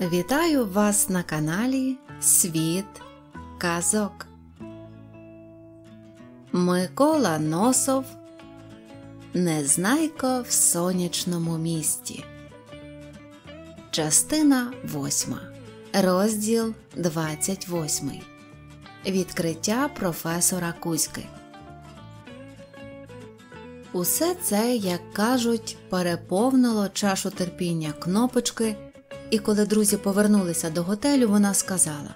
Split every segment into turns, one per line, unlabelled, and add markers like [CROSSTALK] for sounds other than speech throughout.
Вітаю вас на каналі Світ Казок. Микола Носов Незнайко в сонячному місті. Частина 8. Розділ 28. Відкриття професора Кузьки. Усе це, як кажуть, переповнило чашу терпіння кнопочки. І коли друзі повернулися до готелю, вона сказала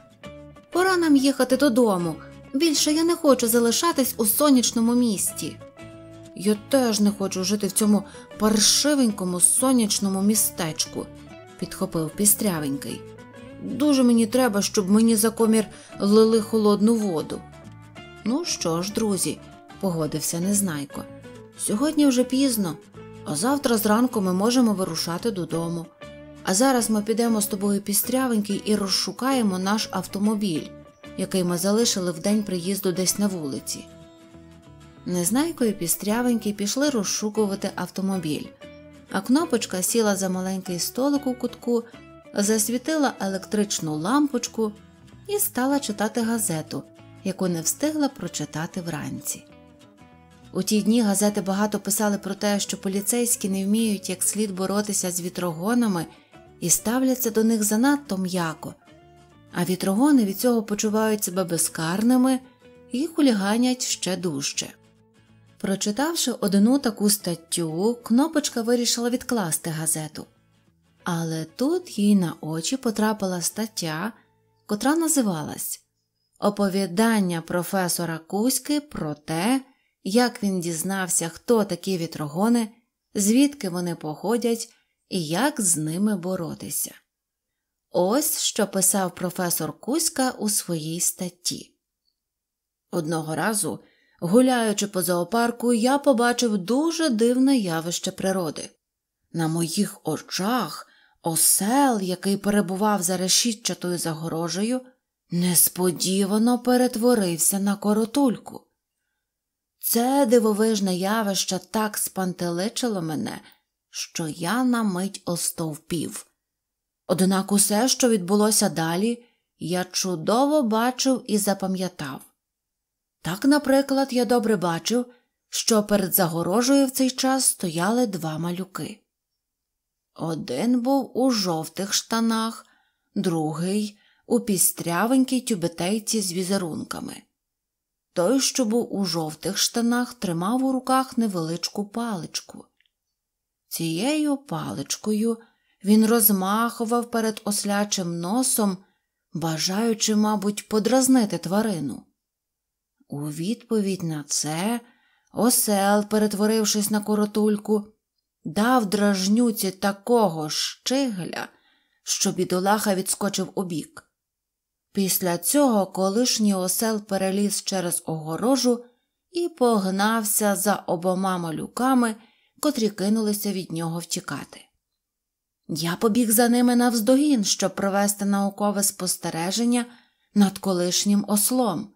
Пора нам їхати додому. Більше я не хочу залишатись у сонячному місті. Я теж не хочу жити в цьому паршивенькому сонячному містечку, підхопив пістрявенький. Дуже мені треба, щоб мені за комір лили холодну воду. Ну що ж, друзі, погодився незнайко. Сьогодні вже пізно, а завтра зранку ми можемо вирушати додому. А зараз ми підемо з тобою пістрявенький і розшукаємо наш автомобіль, який ми залишили в день приїзду десь на вулиці. Незнайко і пістрявенький пішли розшукувати автомобіль, а кнопочка сіла за маленький столик у кутку, засвітила електричну лампочку і стала читати газету, яку не встигла прочитати вранці. У ті дні газети багато писали про те, що поліцейські не вміють як слід боротися з вітрогонами і ставляться до них занадто м'яко, а вітрогони від цього почувають себе безкарними і хуліганять ще дужче. Прочитавши одну таку статтю, кнопочка вирішила відкласти газету. Але тут їй на очі потрапила стаття, котра називалась Оповідання професора Кузьки про те, як він дізнався, хто такі вітрогони, звідки вони походять і як з ними боротися. Ось що писав професор Кузька у своїй статті. Одного разу, гуляючи по зоопарку, я побачив дуже дивне явище природи. На моїх очах осел, який перебував за решітчатою загорожею, несподівано перетворився на коротульку. Це дивовижне явище так спантеличило мене що я на мить остовпів. Однак усе, що відбулося далі, я чудово бачив і запам'ятав. Так, наприклад, я добре бачив, що перед загорожею в цей час стояли два малюки. Один був у жовтих штанах, другий у пістрявенькій тюбетейці з візерунками. Той, що був у жовтих штанах, тримав у руках невеличку паличку, Цією паличкою він розмахував перед ослячим носом, бажаючи, мабуть, подразнити тварину. У відповідь на це осел, перетворившись на коротульку, дав дражнюці такого щигля, що бідолаха відскочив убік. Після цього колишній осел переліз через огорожу і погнався за обома малюками котрі кинулися від нього втікати. Я побіг за ними навздогін, щоб провести наукове спостереження над колишнім ослом,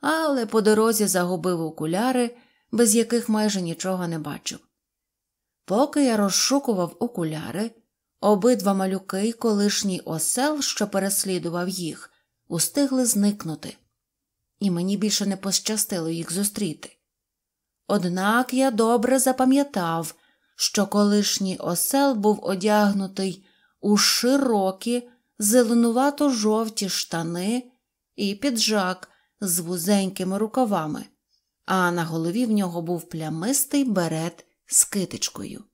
але по дорозі загубив окуляри, без яких майже нічого не бачив. Поки я розшукував окуляри, обидва малюки й колишній осел, що переслідував їх, устигли зникнути, і мені більше не пощастило їх зустріти. Однак я добре запам'ятав, що колишній осел був одягнутий у широкі, зеленувато жовті штани і піджак з вузенькими рукавами, а на голові в нього був плямистий берет з китичкою.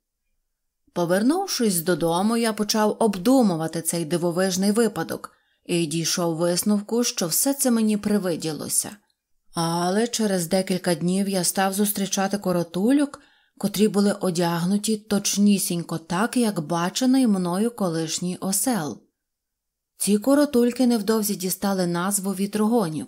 Повернувшись додому, я почав обдумувати цей дивовижний випадок і дійшов висновку, що все це мені привиділося. Але через декілька днів я став зустрічати коротульок, котрі були одягнуті точнісінько так, як бачений мною колишній осел. Ці коротульки невдовзі дістали назву вітрогонів.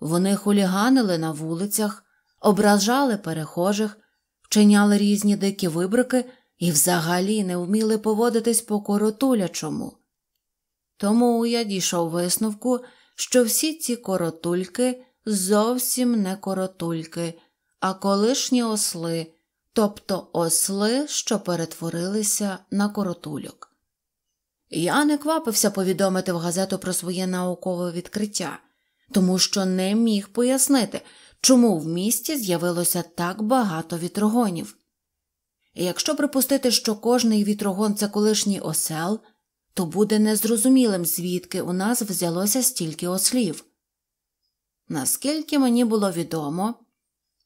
Вони хуліганили на вулицях, ображали перехожих, вчиняли різні дикі вибрики і взагалі не вміли поводитись по коротулячому. Тому я дійшов висновку, що всі ці коротульки зовсім не коротульки, а колишні осли, тобто осли, що перетворилися на коротульок. Я не квапився повідомити в газету про своє наукове відкриття, тому що не міг пояснити, чому в місті з'явилося так багато вітрогонів. якщо припустити, що кожний вітрогон це колишній осел, то буде незрозумілим, звідки у нас взялося стільки ослів. Наскільки мені було відомо,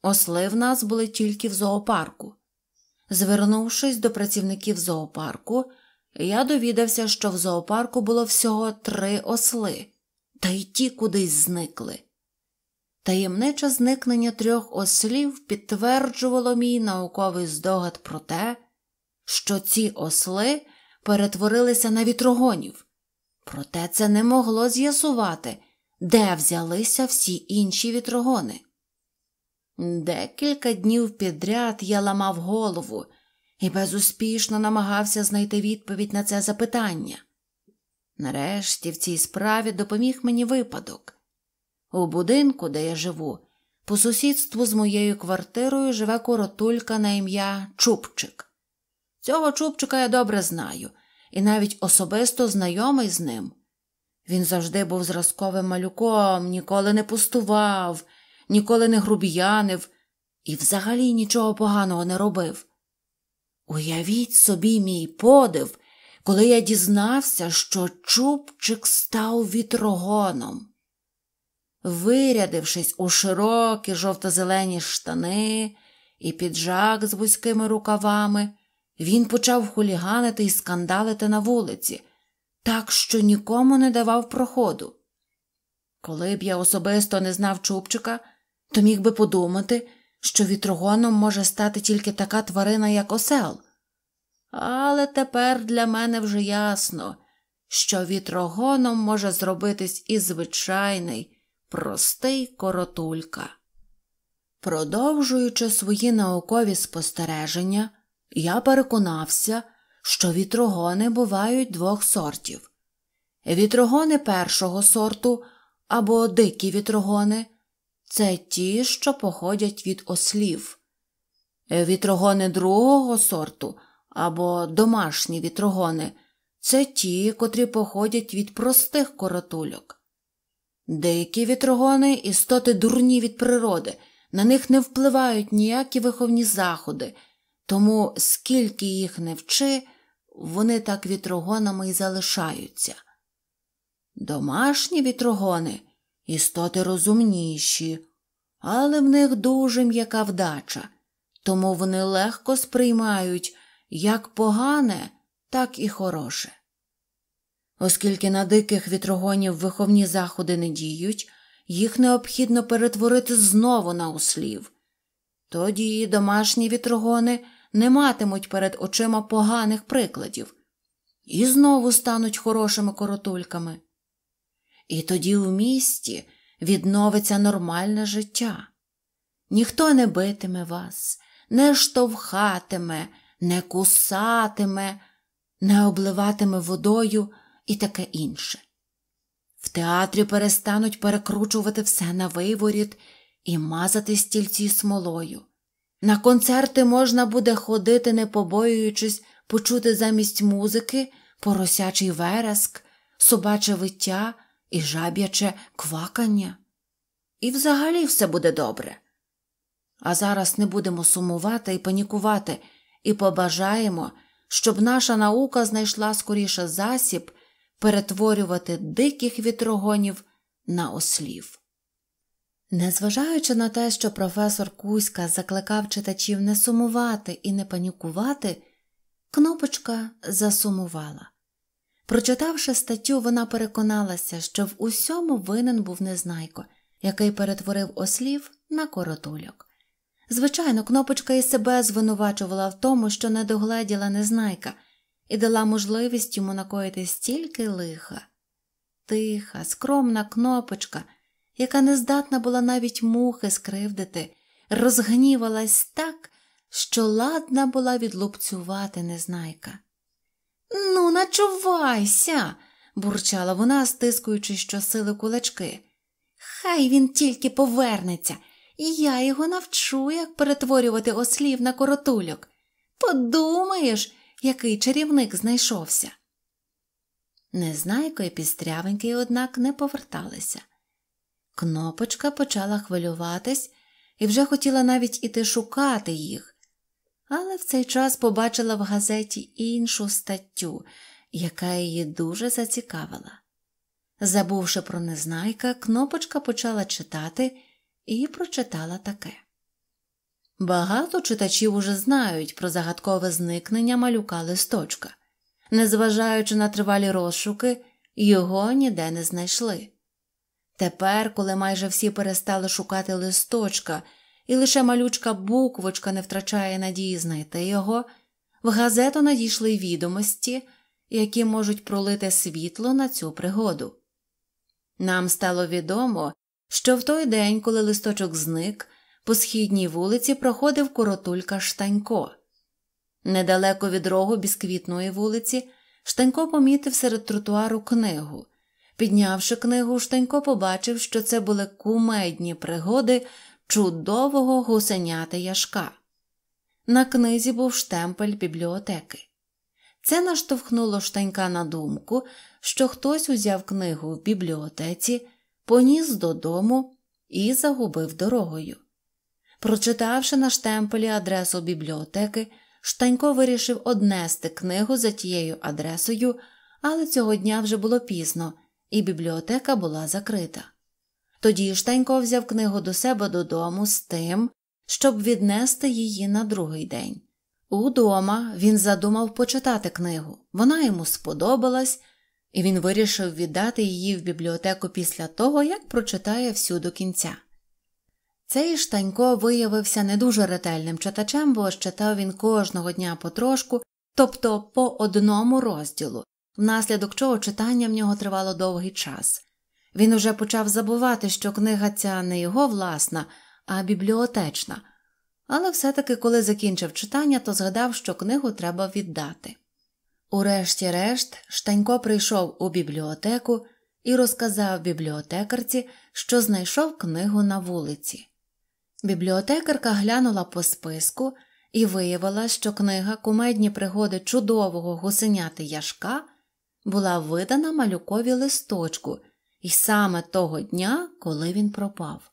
осли в нас були тільки в зоопарку. Звернувшись до працівників зоопарку, я довідався, що в зоопарку було всього три осли, та й ті кудись зникли. Таємниче зникнення трьох ослів підтверджувало мій науковий здогад про те, що ці осли перетворилися на вітрогонів, проте це не могло з'ясувати, де взялися всі інші вітрогони. Декілька днів підряд я ламав голову і безуспішно намагався знайти відповідь на це запитання. Нарешті в цій справі допоміг мені випадок. У будинку, де я живу, по сусідству з моєю квартирою живе коротулька на ім'я Чубчик. Цього Чубчика я добре знаю і навіть особисто знайомий з ним. Він завжди був зразковим малюком, ніколи не пустував, ніколи не груб'янив і взагалі нічого поганого не робив. Уявіть собі, мій подив, коли я дізнався, що чубчик став вітрогоном. Вирядившись у широкі жовто-зелені штани і піджак з вузькими рукавами, він почав хуліганити і скандалити на вулиці так що нікому не давав проходу. Коли б я особисто не знав Чубчика, то міг би подумати, що вітрогоном може стати тільки така тварина, як осел. Але тепер для мене вже ясно, що вітрогоном може зробитись і звичайний, простий коротулька. Продовжуючи свої наукові спостереження, я переконався, що вітрогони бувають двох сортів: вітрогони першого сорту або дикі вітрогони це ті, що походять від ослів, вітрогони другого сорту або домашні вітрогони це ті, котрі походять від простих коротульок. Дикі вітрогони істоти дурні від природи, на них не впливають ніякі виховні заходи, тому скільки їх не вчи, вони так вітрогонами і залишаються. Домашні вітрогони істоти розумніші, але в них дуже м'яка вдача, тому вони легко сприймають як погане, так і хороше. Оскільки на диких вітрогонів виховні заходи не діють, їх необхідно перетворити знову на услів. Тоді домашні вітрогони не матимуть перед очима поганих прикладів і знову стануть хорошими коротульками. І тоді в місті відновиться нормальне життя. Ніхто не битиме вас, не штовхатиме, не кусатиме, не обливатиме водою і таке інше. В театрі перестануть перекручувати все на виворіт і мазати стільці смолою. На концерти можна буде ходити, не побоюючись почути замість музики поросячий вереск, собаче виття і жаб'яче квакання. І взагалі все буде добре. А зараз не будемо сумувати і панікувати, і побажаємо, щоб наша наука знайшла скоріше засіб перетворювати диких вітрогонів на ослів. Незважаючи на те, що професор Кузька закликав читачів не сумувати і не панікувати, кнопочка засумувала. Прочитавши статтю, вона переконалася, що в усьому винен був незнайко, який перетворив ослів на коротульок. Звичайно, кнопочка і себе звинувачувала в тому, що не догледіла незнайка, і дала можливість йому накоїти стільки лиха. Тиха, скромна кнопочка яка не здатна була навіть мухи скривдити, розгнівалась так, що ладна була відлупцювати незнайка. Ну, начувайся, бурчала вона, стискуючи щосили кулачки. Хай він тільки повернеться, і я його навчу, як перетворювати ослів на коротульок. Подумаєш, який чарівник знайшовся. Незнайко і пістрявенький, однак, не поверталися. Кнопочка почала хвилюватись і вже хотіла навіть іти шукати їх, але в цей час побачила в газеті іншу статтю, яка її дуже зацікавила. Забувши про незнайка, кнопочка почала читати і прочитала таке. Багато читачів уже знають про загадкове зникнення малюка листочка. Незважаючи на тривалі розшуки, його ніде не знайшли. Тепер, коли майже всі перестали шукати листочка, і лише малючка буквочка не втрачає надії знайти його, в газету надійшли відомості, які можуть пролити світло на цю пригоду. Нам стало відомо, що в той день, коли листочок зник, по східній вулиці проходив коротулька Штанько. Недалеко від рогу бісквітної вулиці Штанько помітив серед тротуару книгу. Піднявши книгу, Штанько побачив, що це були кумедні пригоди чудового гусенята Яшка. На книзі був штемпель бібліотеки. Це наштовхнуло штанька на думку, що хтось узяв книгу в бібліотеці, поніс додому і загубив дорогою. Прочитавши на штемпелі адресу бібліотеки, штанько вирішив однести книгу за тією адресою, але цього дня вже було пізно і бібліотека була закрита. Тоді Штенько взяв книгу до себе додому з тим, щоб віднести її на другий день. Удома він задумав почитати книгу, вона йому сподобалась, і він вирішив віддати її в бібліотеку після того, як прочитає всю до кінця. Цей штанько виявився не дуже ретельним читачем, бо читав він кожного дня потрошку, тобто по одному розділу, внаслідок чого читання в нього тривало довгий час. Він уже почав забувати, що книга ця не його власна, а бібліотечна, але все таки, коли закінчив читання, то згадав, що книгу треба віддати. Урешті-решт, штанько прийшов у бібліотеку і розказав бібліотекарці, що знайшов книгу на вулиці. Бібліотекарка глянула по списку і виявила, що книга кумедні пригоди чудового гусеняти Яшка була видана малюкові листочку, і саме того дня, коли він пропав.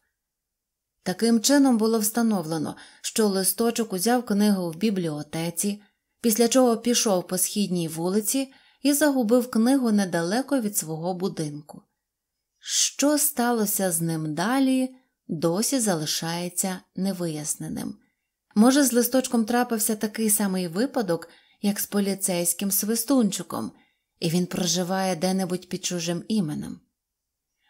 Таким чином було встановлено, що листочок узяв книгу в бібліотеці, після чого пішов по східній вулиці і загубив книгу недалеко від свого будинку. Що сталося з ним далі, досі залишається невиясненим. Може, з листочком трапився такий самий випадок, як з поліцейським свистунчиком, і він проживає де-небудь під чужим іменем.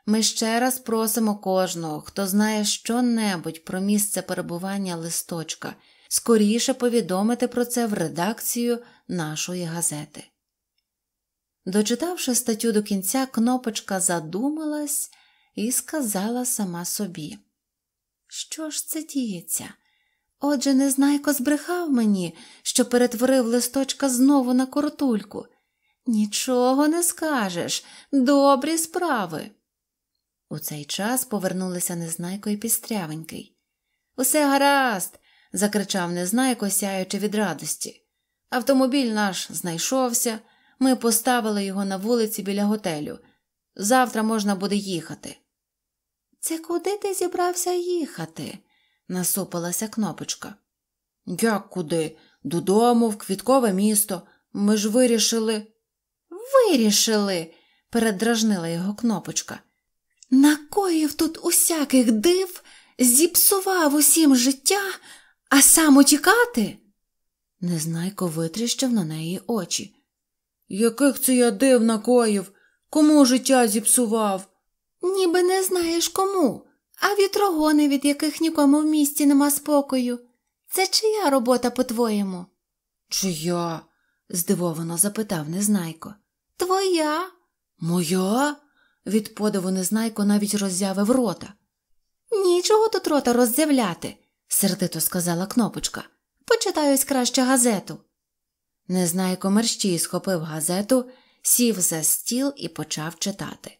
Ми ще раз просимо кожного, хто знає що-небудь про місце перебування листочка, скоріше повідомити про це в редакцію нашої газети. Дочитавши статтю до кінця, кнопочка задумалась і сказала сама собі: Що ж це діється? Отже, незнайко збрехав мені, що перетворив листочка знову на коротульку. Нічого не скажеш, добрі справи. У цей час повернулися незнайко і пістрявенький. Усе гаразд, закричав незнайко, сяючи від радості. Автомобіль наш знайшовся, ми поставили його на вулиці біля готелю. Завтра можна буде їхати. Це куди ти зібрався їхати? насупилася кнопочка. Як куди? Додому, в квіткове місто. Ми ж вирішили. Вирішили, передражнила його кнопочка. Накоїв тут усяких див, зіпсував усім життя, а сам утікати. Незнайко витріщив на неї очі. Яких це я див накоїв? Кому життя зіпсував? Ніби не знаєш кому, а вітрогони, від яких нікому в місті нема спокою. Це чия робота, по-твоєму? Чия? здивовано запитав незнайко. Твоя, моя? від подиву незнайко навіть роззявив рота. Нічого тут рота роззявляти, сердито сказала кнопочка. Почитаюсь краще газету. Незнайко мерщій схопив газету, сів за стіл і почав читати.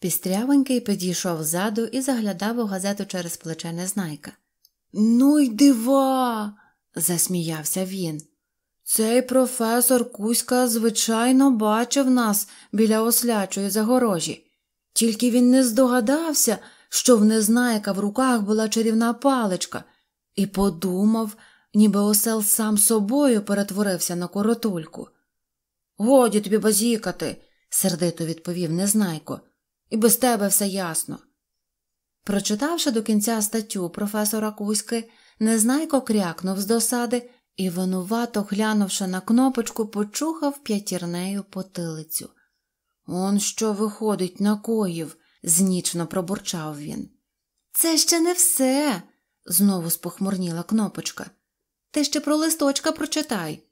Пістрявенький підійшов ззаду і заглядав у газету через плече незнайка. Ну й дива. засміявся він. Цей професор Кузька, звичайно, бачив нас біля ослячої загорожі, тільки він не здогадався, що в незнайка в руках була чарівна паличка, і подумав, ніби осел сам собою перетворився на коротульку. Годі тобі базікати, сердито відповів незнайко, і без тебе все ясно. Прочитавши до кінця статтю професора Кузьки, незнайко крякнув з досади і, винувато глянувши на кнопочку, почухав п'ятірнею потилицю. Он що виходить на коїв, знічно пробурчав він. Це ще не все, знову спохмурніла кнопочка. Ти ще про листочка прочитай.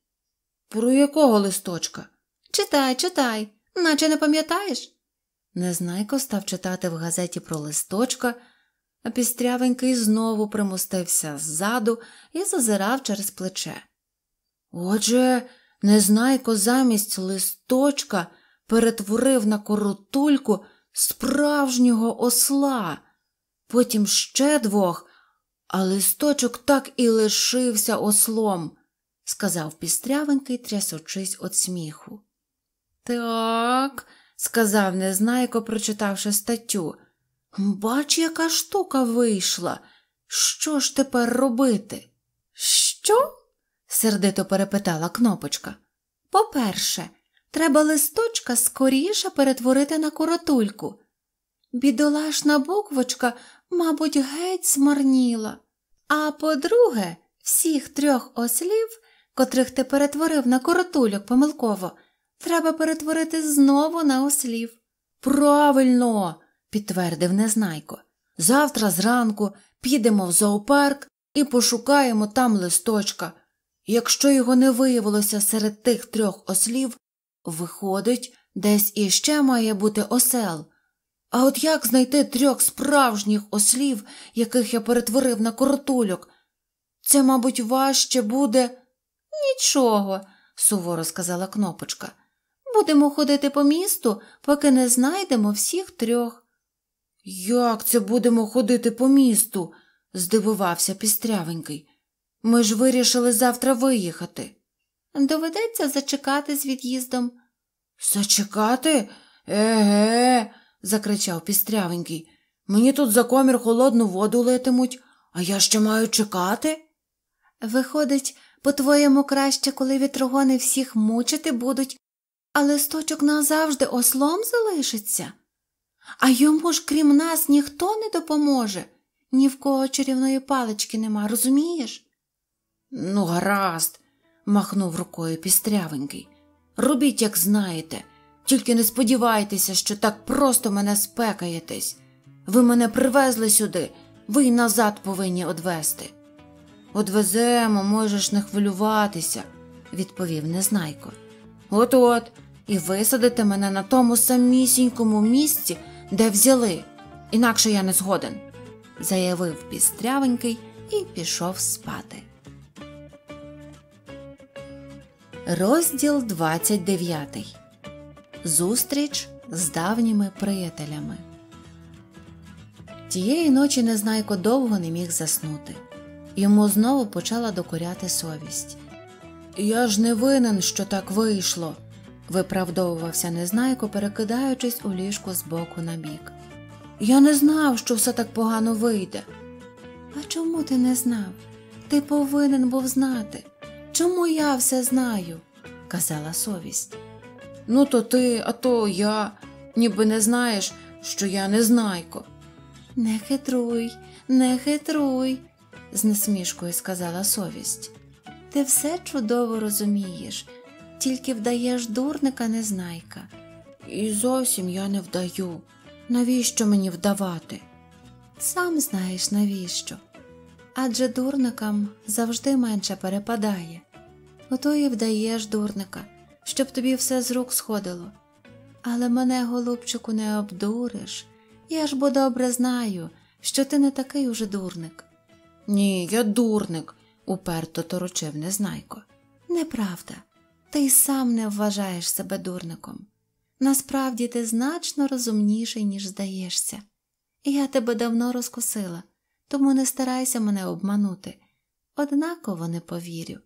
Про якого листочка? Читай, читай, наче не пам'ятаєш. Незнайко став читати в газеті про листочка, а Пістрявенький знову примостився ззаду і зазирав через плече. Отже, незнайко замість листочка перетворив на корутульку справжнього осла, потім ще двох, а листочок так і лишився ослом, сказав пістрявенький, трясучись від сміху. Так, сказав незнайко, прочитавши статтю. Бач, яка штука вийшла. Що ж тепер робити? Що? сердито перепитала кнопочка. По-перше, треба листочка скоріше перетворити на коротульку. Бідолашна буквочка, мабуть, геть смарніла. А по-друге, всіх трьох ослів, котрих ти перетворив на коротульок помилково, треба перетворити знову на ослів. Правильно! підтвердив незнайко. Завтра зранку підемо в зоопарк і пошукаємо там листочка. Якщо його не виявилося серед тих трьох ослів, виходить, десь іще має бути осел. А от як знайти трьох справжніх ослів, яких я перетворив на коротульок? Це, мабуть, важче буде. Нічого, суворо сказала кнопочка. Будемо ходити по місту, поки не знайдемо всіх трьох. Як це будемо ходити по місту? здивувався пістрявенький. Ми ж вирішили завтра виїхати. Доведеться зачекати з від'їздом. Зачекати? Еге, закричав пістрявенький. Мені тут за комір холодну воду литимуть, а я ще маю чекати. Виходить, по твоєму краще, коли вітрогони всіх мучити будуть, але сточок назавжди ослом залишиться. А йому ж, крім нас, ніхто не допоможе, ні в кого чарівної палички нема, розумієш? Ну, гаразд, махнув рукою пістрявенький. Робіть, як знаєте, тільки не сподівайтеся, що так просто мене спекаєтесь. Ви мене привезли сюди, ви й назад повинні одвести. Одвеземо, можеш не хвилюватися, відповів Незнайко. От от, і висадите мене на тому самісінькому місці, де взяли, інакше я не згоден, заявив пістрявенький і пішов спати. Розділ 29. Зустріч з давніми приятелями. Тієї ночі незнайко довго не міг заснути. Йому знову почала докоряти совість. Я ж не винен, що так вийшло виправдовувався незнайко, перекидаючись у ліжку з боку на бік. Я не знав, що все так погано вийде. А чому ти не знав? Ти повинен був знати. Чому я все знаю? казала совість. Ну, то ти, а то я, ніби не знаєш, що я незнайко. Не хитруй, не хитруй, з насмішкою сказала совість. Ти все чудово розумієш, тільки вдаєш дурника незнайка. І зовсім я не вдаю. Навіщо мені вдавати? Сам знаєш, навіщо? Адже дурникам завжди менше перепадає. Ото і вдаєш дурника, щоб тобі все з рук сходило. Але мене, голубчику, не обдуриш. Я ж бо добре знаю, що ти не такий уже дурник. Ні, я дурник, уперто торочив незнайко. Неправда та й сам не вважаєш себе дурником. Насправді ти значно розумніший, ніж здаєшся, я тебе давно розкусила, тому не старайся мене обманути, однаково не повірю.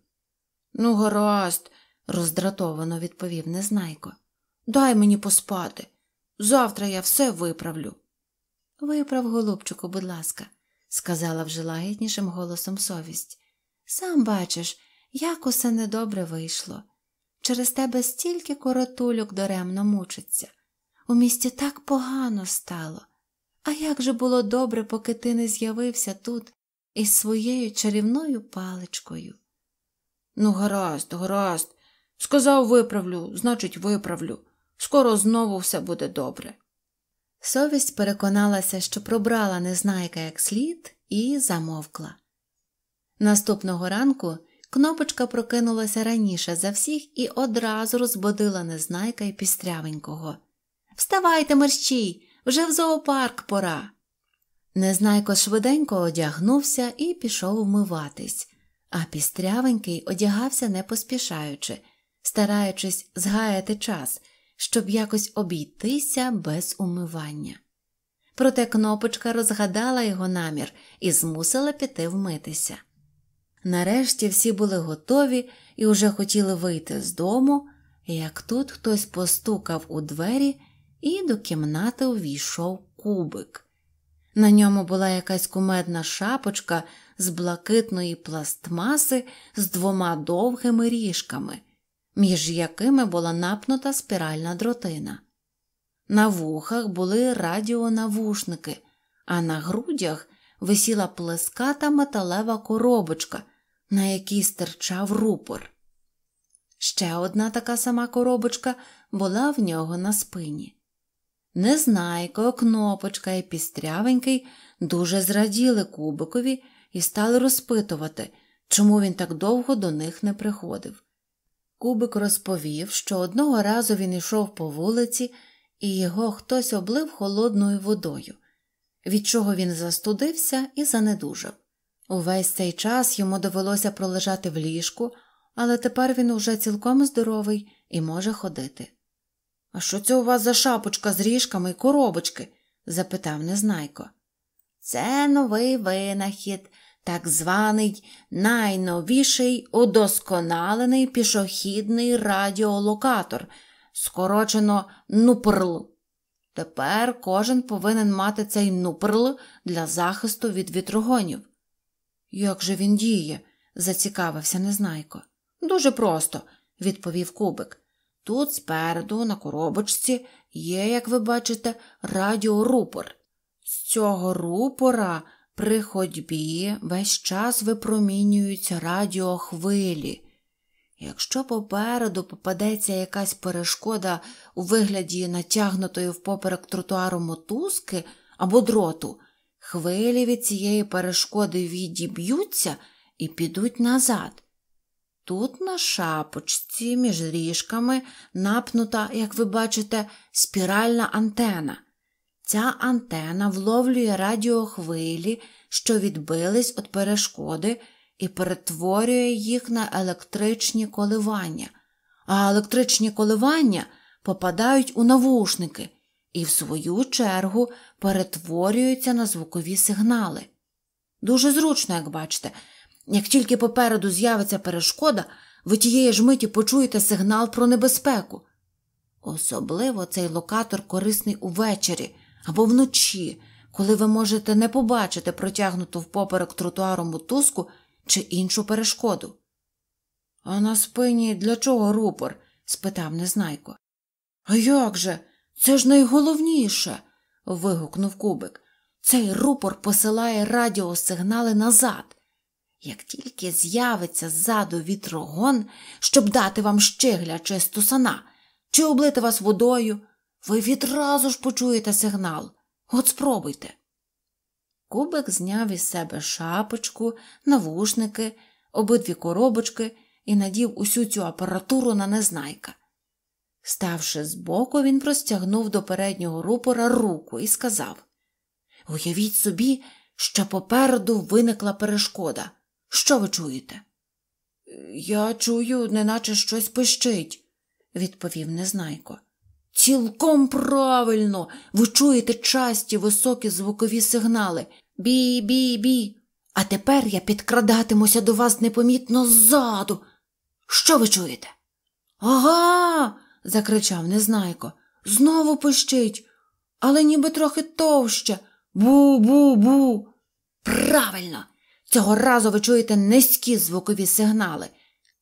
Ну, гаразд, роздратовано відповів незнайко. Дай мені поспати. Завтра я все виправлю. Виправ, голубчику, будь ласка, сказала вже лагіднішим голосом совість. Сам бачиш, як усе недобре вийшло. Через тебе стільки коротульок даремно мучиться. У місті так погано стало. А як же було добре, поки ти не з'явився тут із своєю чарівною паличкою? Ну, гаразд, гаразд. Сказав, виправлю, значить, виправлю. Скоро знову все буде добре. Совість переконалася, що пробрала незнайка як слід, і замовкла. Наступного ранку. Кнопочка прокинулася раніше за всіх і одразу розбудила незнайка і пістрявенького. Вставайте, мерщій, вже в зоопарк пора. Незнайко швиденько одягнувся і пішов умиватись, а пістрявенький одягався не поспішаючи, стараючись згаяти час, щоб якось обійтися без умивання. Проте кнопочка розгадала його намір і змусила піти вмитися. Нарешті всі були готові і уже хотіли вийти з дому, як тут хтось постукав у двері і до кімнати увійшов кубик. На ньому була якась кумедна шапочка з блакитної пластмаси з двома довгими ріжками, між якими була напнута спіральна дротина. На вухах були радіонавушники, а на грудях висіла плеската металева коробочка на якій стирчав рупор. Ще одна така сама коробочка була в нього на спині. Незнайко, кнопочка і пістрявенький дуже зраділи кубикові і стали розпитувати, чому він так довго до них не приходив. Кубик розповів, що одного разу він йшов по вулиці, і його хтось облив холодною водою, від чого він застудився і занедужав. Увесь цей час йому довелося пролежати в ліжку, але тепер він уже цілком здоровий і може ходити. А що це у вас за шапочка з ріжками і коробочки? запитав незнайко. Це новий винахід, так званий найновіший удосконалений пішохідний радіолокатор, скорочено нупрл. Тепер кожен повинен мати цей нупрл для захисту від вітрогонів. Як же він діє? зацікавився незнайко. Дуже просто, відповів кубик. Тут спереду, на коробочці, є, як ви бачите, радіорупор. З цього рупора при ходьбі весь час випромінюються радіохвилі. Якщо попереду попадеться якась перешкода у вигляді натягнутої впоперек тротуару мотузки або дроту, Хвилі від цієї перешкоди відіб'ються і підуть назад. Тут на шапочці між ріжками напнута, як ви бачите, спіральна антена. Ця антена вловлює радіохвилі, що відбились від перешкоди, і перетворює їх на електричні коливання. А електричні коливання попадають у навушники і, в свою чергу, перетворюються на звукові сигнали. Дуже зручно, як бачите, як тільки попереду з'явиться перешкода, ви тієї ж миті почуєте сигнал про небезпеку. Особливо цей локатор корисний увечері або вночі, коли ви можете не побачити протягнуту впоперек тротуару мотузку чи іншу перешкоду. А на спині для чого рупор? спитав незнайко. А як же? Це ж найголовніше вигукнув кубик. Цей рупор посилає радіосигнали назад. Як тільки з'явиться ззаду вітрогон, щоб дати вам щегля чи стусана, чи облити вас водою, ви відразу ж почуєте сигнал. От спробуйте. Кубик зняв із себе шапочку, навушники, обидві коробочки і надів усю цю апаратуру на незнайка. Ставши збоку, він простягнув до переднього рупора руку і сказав Уявіть собі, що попереду виникла перешкода. Що ви чуєте? Я чую, неначе щось пищить, відповів незнайко. Цілком правильно ви чуєте часті високі звукові сигнали. Бі, бі, бі. А тепер я підкрадатимуся до вас непомітно ззаду. Що ви чуєте? Ага закричав незнайко. Знову пищить, але ніби трохи товще. Бу, бу, бу. Правильно! Цього разу ви чуєте низькі звукові сигнали.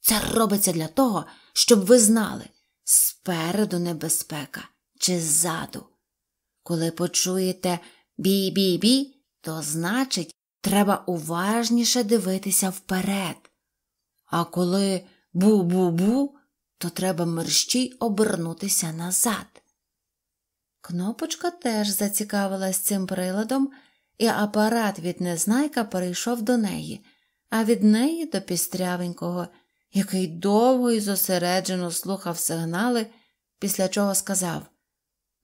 Це робиться для того, щоб ви знали, спереду небезпека чи ззаду. Коли почуєте бі-бі-бі, то значить, треба уважніше дивитися вперед. А коли бу-бу-бу, то треба мерщій обернутися назад. Кнопочка теж зацікавилась цим приладом, і апарат від незнайка перейшов до неї, а від неї до пістрявенького, який довго і зосереджено слухав сигнали, після чого сказав: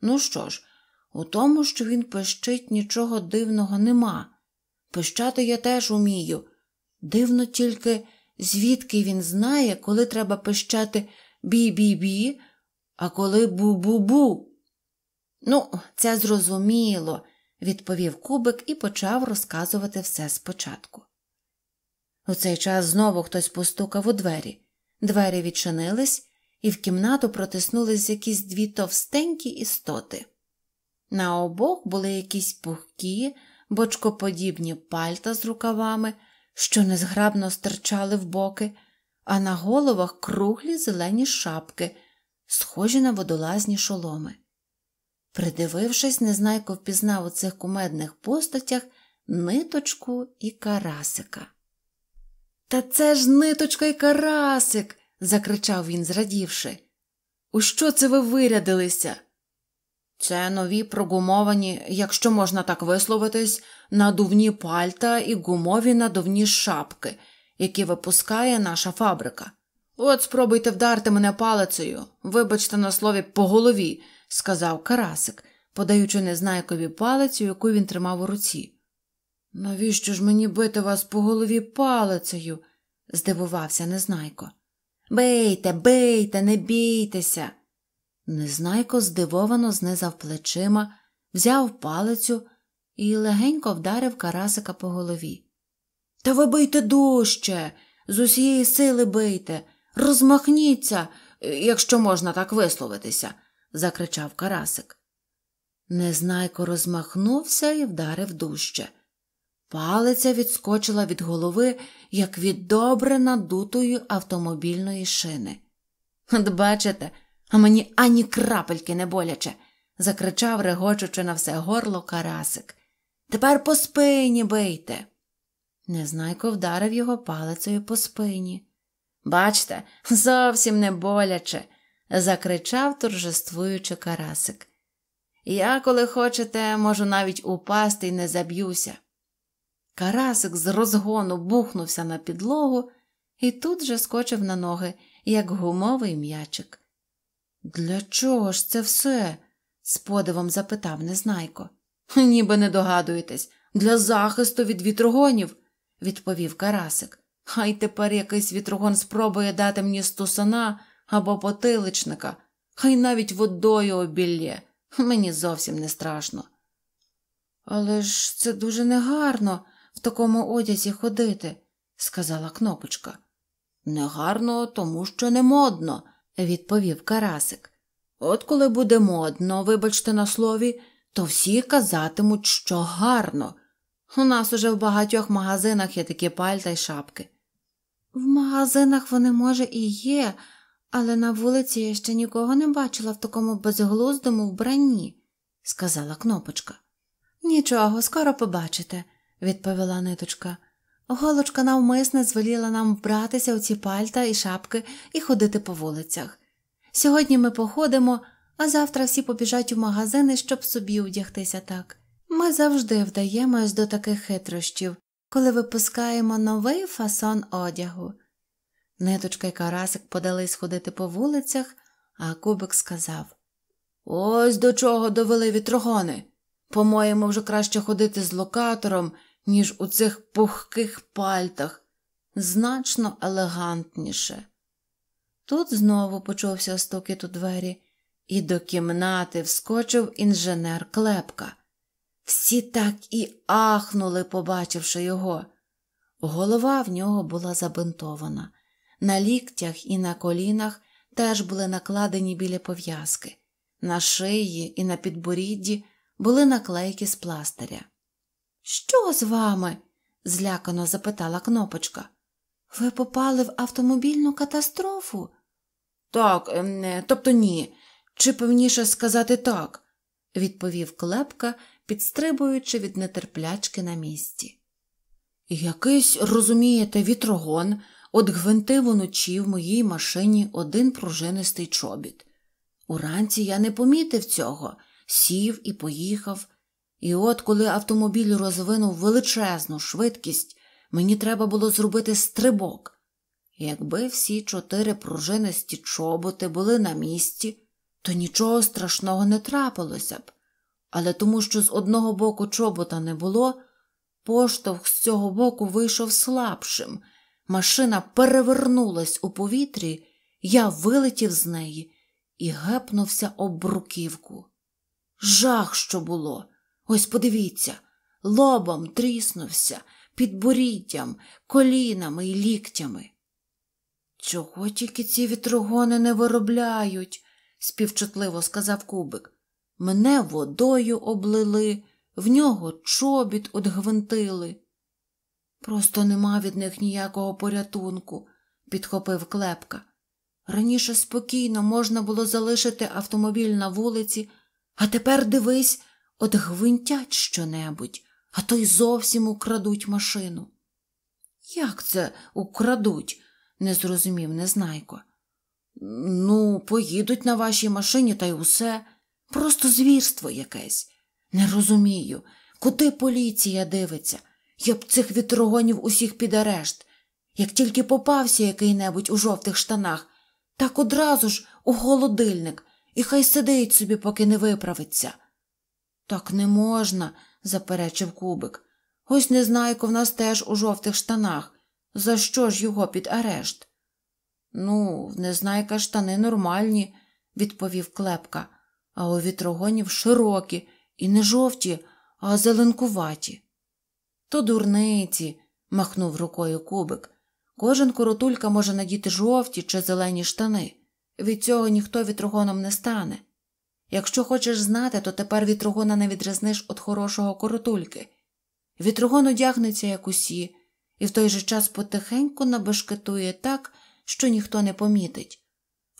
Ну що ж, у тому, що він пищить, нічого дивного нема. Пищати я теж умію. Дивно тільки, звідки він знає, коли треба пищати бі-бі-бі, а коли бу-бу-бу. Ну, це зрозуміло, відповів кубик і почав розказувати все спочатку. У цей час знову хтось постукав у двері. Двері відчинились, і в кімнату протиснулись якісь дві товстенькі істоти. На обох були якісь пухкі, бочкоподібні пальта з рукавами, що незграбно стирчали в боки а на головах круглі зелені шапки, схожі на водолазні шоломи. Придивившись, незнайко впізнав у цих кумедних постатях ниточку і карасика. Та це ж ниточка і карасик. закричав він, зрадівши. У що це ви вирядилися? Це нові прогумовані, якщо можна так висловитись, надувні пальта і гумові надувні шапки які випускає наша фабрика. От спробуйте вдарти мене палицею, вибачте на слові по голові, сказав Карасик, подаючи незнайкові палицю, яку він тримав у руці. Навіщо ж мені бити вас по голові палицею? здивувався незнайко. Бийте, бийте, не бійтеся. Незнайко здивовано знизав плечима, взяв палицю і легенько вдарив Карасика по голові. Та ви бийте дужче, з усієї сили бийте, розмахніться, е, якщо можна так висловитися, закричав Карасик. Незнайко розмахнувся і вдарив дужче. Палиця відскочила від голови, як від добре надутої автомобільної шини. От бачите, а мені ані крапельки не боляче, закричав, регочучи на все горло Карасик. Тепер по спині бийте. Незнайко вдарив його палицею по спині. Бачте, зовсім не боляче, закричав торжествуючи Карасик. Я, коли хочете, можу навіть упасти і не заб'юся. Карасик з розгону бухнувся на підлогу і тут же скочив на ноги, як гумовий м'ячик. Для чого ж це все? з подивом запитав незнайко. Ніби не догадуєтесь, для захисту від вітрогонів відповів Карасик. Хай тепер якийсь вітрогон спробує дати мені стусана або потиличника, хай навіть водою обілє. Мені зовсім не страшно. Але ж це дуже негарно в такому одязі ходити, сказала кнопочка. Негарно, тому що не модно, відповів Карасик. От коли буде модно, вибачте на слові, то всі казатимуть, що гарно. У нас уже в багатьох магазинах є такі пальта й шапки. В магазинах вони, може, і є, але на вулиці я ще нікого не бачила в такому безглуздому вбранні, сказала кнопочка. Нічого, скоро побачите, відповіла ниточка. Голочка навмисне звеліла нам вбратися у ці пальта і шапки і ходити по вулицях. Сьогодні ми походимо, а завтра всі побіжать у магазини, щоб собі одягтися так. Ми завжди вдаємось до таких хитрощів, коли випускаємо новий фасон одягу. Ниточка й Карасик подались ходити по вулицях, а Кубик сказав Ось до чого довели вітрогони. По-моєму, вже краще ходити з локатором, ніж у цих пухких пальтах, значно елегантніше. Тут знову почувся стукіт у двері, і до кімнати вскочив інженер Клепка. Всі так і ахнули, побачивши його. Голова в нього була забинтована. На ліктях і на колінах теж були накладені біля пов'язки, на шиї і на підборідді були наклейки з пластиря. Що з вами? злякано запитала кнопочка. Ви попали в автомобільну катастрофу? Так, ем, тобто ні, чи певніше сказати так, відповів клепка підстрибуючи від нетерплячки на місці. Якийсь, розумієте, вітрогон от гвинтив уночі в моїй машині один пружинистий чобіт. Уранці я не помітив цього, сів і поїхав. І от, коли автомобіль розвинув величезну швидкість, мені треба було зробити стрибок. Якби всі чотири пружинисті чоботи були на місці, то нічого страшного не трапилося б але тому, що з одного боку чобота не було, поштовх з цього боку вийшов слабшим. Машина перевернулась у повітрі, я вилетів з неї і гепнувся об бруківку. Жах, що було! Ось подивіться, лобом тріснувся, під підборіддям, колінами і ліктями. Чого тільки ці вітрогони не виробляють, співчутливо сказав кубик. Мене водою облили, в нього чобіт одгвинтили. Просто нема від них ніякого порятунку, підхопив клепка. Раніше спокійно можна було залишити автомобіль на вулиці, а тепер дивись, одгвинтять гвинтять щонебудь, а то й зовсім украдуть машину. Як це украдуть? не зрозумів незнайко. Ну, поїдуть на вашій машині та й усе. Просто звірство якесь. Не розумію, куди поліція дивиться. Я б цих вітрогонів усіх під арешт. Як тільки попався який-небудь у жовтих штанах, так одразу ж у холодильник, і хай сидить собі, поки не виправиться. Так не можна, заперечив кубик. Ось незнайко в нас теж у жовтих штанах. За що ж його під арешт? Ну, в незнайка штани нормальні, відповів клепка а у вітрогонів широкі і не жовті, а зеленкуваті. То дурниці, махнув рукою кубик. Кожен коротулька може надіти жовті чи зелені штани. Від цього ніхто вітрогоном не стане. Якщо хочеш знати, то тепер вітрогона не відрізниш від хорошого коротульки. Вітрогон одягнеться, як усі, і в той же час потихеньку набешкетує так, що ніхто не помітить.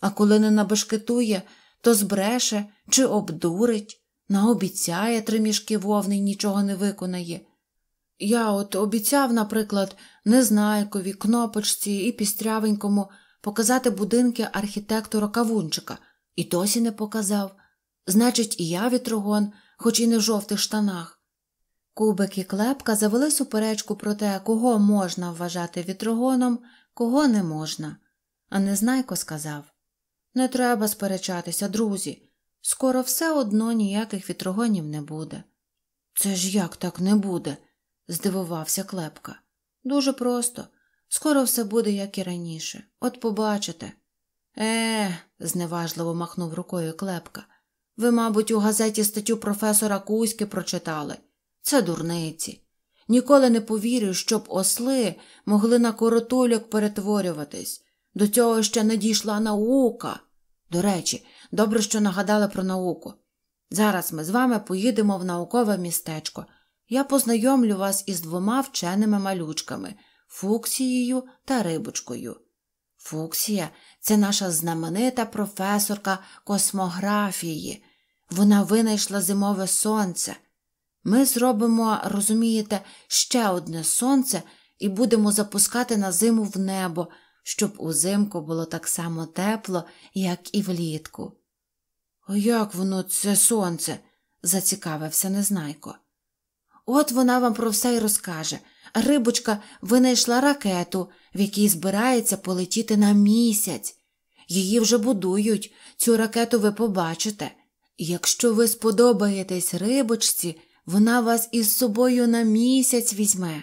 А коли не набешкетує, то збреше чи обдурить, наобіцяє три мішки вовни і нічого не виконає. Я от обіцяв, наприклад, незнайкові, кнопочці і пістрявенькому показати будинки архітектора Кавунчика, і досі не показав. Значить, і я вітрогон, хоч і не в жовтих штанах. Кубик і клепка завели суперечку про те, кого можна вважати вітрогоном, кого не можна. А Незнайко сказав Не треба сперечатися, друзі. Скоро все одно ніяких вітрогонів не буде. Це ж як так не буде? здивувався Клепка. Дуже просто. Скоро все буде, як і раніше. От побачите. Е, зневажливо махнув рукою Клепка. Ви, мабуть, у газеті статтю професора Кузьки прочитали. Це дурниці. Ніколи не повірю, щоб осли могли на коротульок перетворюватись. До цього ще не дійшла наука. До речі, Добре, що нагадала про науку. Зараз ми з вами поїдемо в наукове містечко. Я познайомлю вас із двома вченими малючками фуксією та рибочкою. Фуксія це наша знаменита професорка космографії. Вона винайшла зимове сонце. Ми зробимо, розумієте, ще одне сонце і будемо запускати на зиму в небо, щоб узимку було так само тепло, як і влітку. А як воно це сонце? зацікавився незнайко. От вона вам про все й розкаже. Рибочка винайшла ракету, в якій збирається полетіти на місяць. Її вже будують, цю ракету ви побачите. Якщо ви сподобаєтесь рибочці, вона вас із собою на місяць візьме.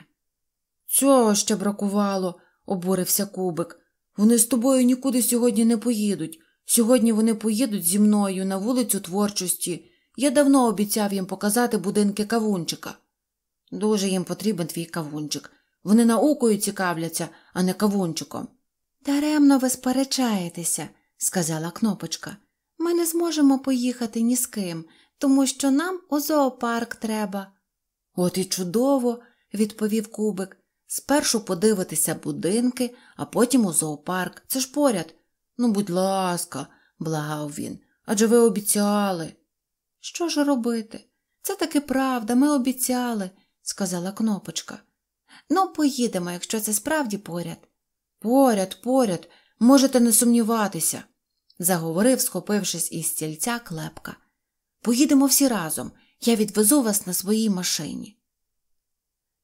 Цього ще бракувало, обурився кубик. Вони з тобою нікуди сьогодні не поїдуть. Сьогодні вони поїдуть зі мною на вулицю творчості. Я давно обіцяв їм показати будинки кавунчика. Дуже їм потрібен твій кавунчик. Вони наукою цікавляться, а не кавунчиком. Даремно ви сперечаєтеся, сказала кнопочка. Ми не зможемо поїхати ні з ким, тому що нам у зоопарк треба. От і чудово, відповів кубик. Спершу подивитися будинки, а потім у зоопарк. Це ж поряд. Ну, будь ласка, благав він, адже ви обіцяли. Що ж робити? Це таки правда, ми обіцяли, сказала кнопочка. Ну, поїдемо, якщо це справді поряд. Поряд, поряд, можете не сумніватися, заговорив, схопившись із стільця клепка. Поїдемо всі разом, я відвезу вас на своїй машині.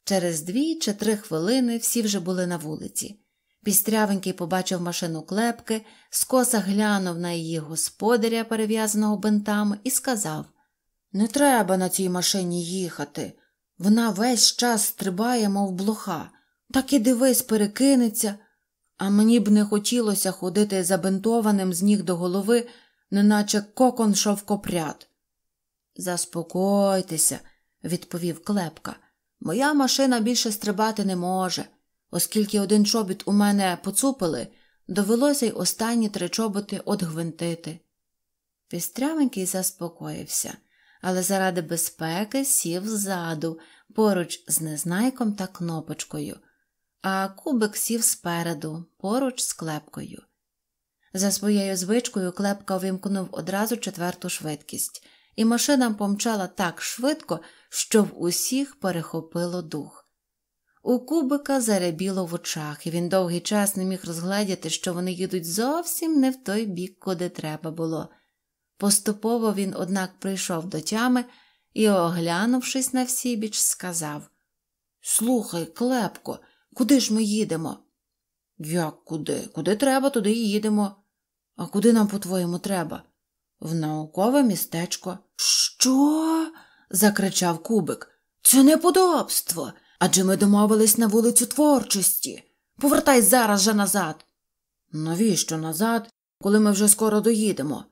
Через дві чи три хвилини всі вже були на вулиці. Пістрявенький побачив машину клепки, скоса глянув на її господаря, перев'язаного бинтами, і сказав Не треба на цій машині їхати. Вона весь час стрибає, мов блоха, так і дивись, перекинеться. А мені б не хотілося ходити забинтованим з ніг до голови, неначе кокон шовкопряд. Заспокойтеся, відповів клепка. Моя машина більше стрибати не може. Оскільки один чобіт у мене поцупили, довелося й останні три чоботи отгвинтити. Пістрявенький заспокоївся, але заради безпеки сів ззаду, поруч з незнайком та кнопочкою, а кубик сів спереду, поруч з клепкою. За своєю звичкою клепка вимкнув одразу четверту швидкість, і машина помчала так швидко, що в усіх перехопило дух. У кубика зарябіло в очах, і він довгий час не міг розгледіти, що вони їдуть зовсім не в той бік, куди треба було. Поступово він, однак, прийшов до тями і, оглянувшись на всібіч, сказав Слухай, клепко, куди ж ми їдемо? Як куди? Куди треба, туди і їдемо. А куди нам, по-твоєму, треба? В наукове містечко. Що? закричав кубик. Це неподобство. Адже ми домовились на вулицю творчості. Повертай зараз же назад. Навіщо назад, коли ми вже скоро доїдемо?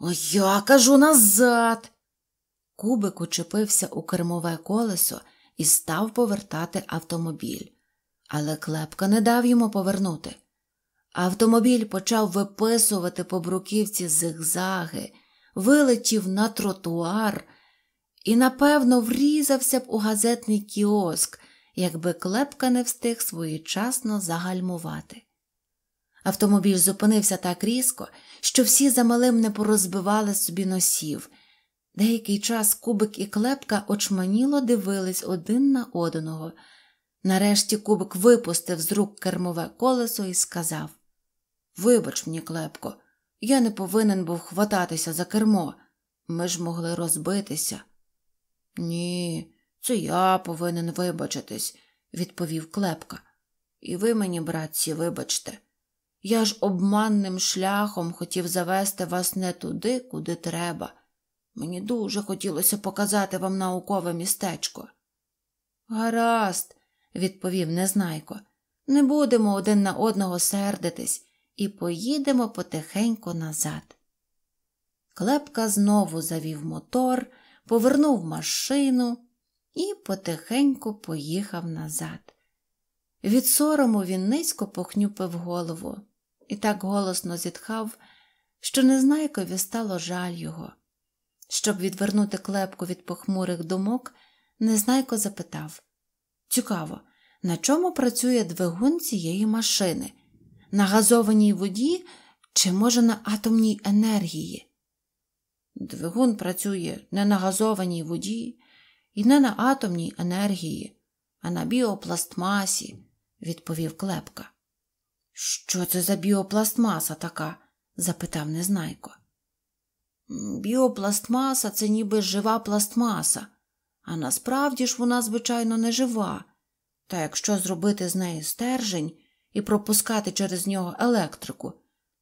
«О, я кажу назад. Кубик учепився у кермове колесо і став повертати автомобіль. Але клепка не дав йому повернути. Автомобіль почав виписувати по бруківці зигзаги, вилетів на тротуар і, напевно, врізався б у газетний кіоск, якби клепка не встиг своєчасно загальмувати. Автомобіль зупинився так різко, що всі за малим не порозбивали собі носів. Деякий час кубик і клепка очманіло дивились один на одного. Нарешті кубик випустив з рук кермове колесо і сказав Вибач мені, клепко, я не повинен був хвататися за кермо. Ми ж могли розбитися. Ні, це я повинен вибачитись, відповів клепка. І ви мені, братці, вибачте. Я ж обманним шляхом хотів завести вас не туди, куди треба. Мені дуже хотілося показати вам наукове містечко. Гаразд, відповів незнайко, не будемо один на одного сердитись і поїдемо потихеньку назад. Клепка знову завів мотор, повернув машину і потихеньку поїхав назад. Від сорому він низько похнюпив голову і так голосно зітхав, що незнайкові стало жаль його. Щоб відвернути клепку від похмурих думок, незнайко запитав Цікаво, на чому працює двигун цієї машини? На газованій воді чи, може, на атомній енергії? Двигун працює не на газованій воді, і не на атомній енергії, а на біопластмасі, відповів клепка. Що це за біопластмаса така? запитав незнайко. Біопластмаса це ніби жива пластмаса, а насправді ж вона, звичайно, не жива. Та якщо зробити з неї стержень і пропускати через нього електрику,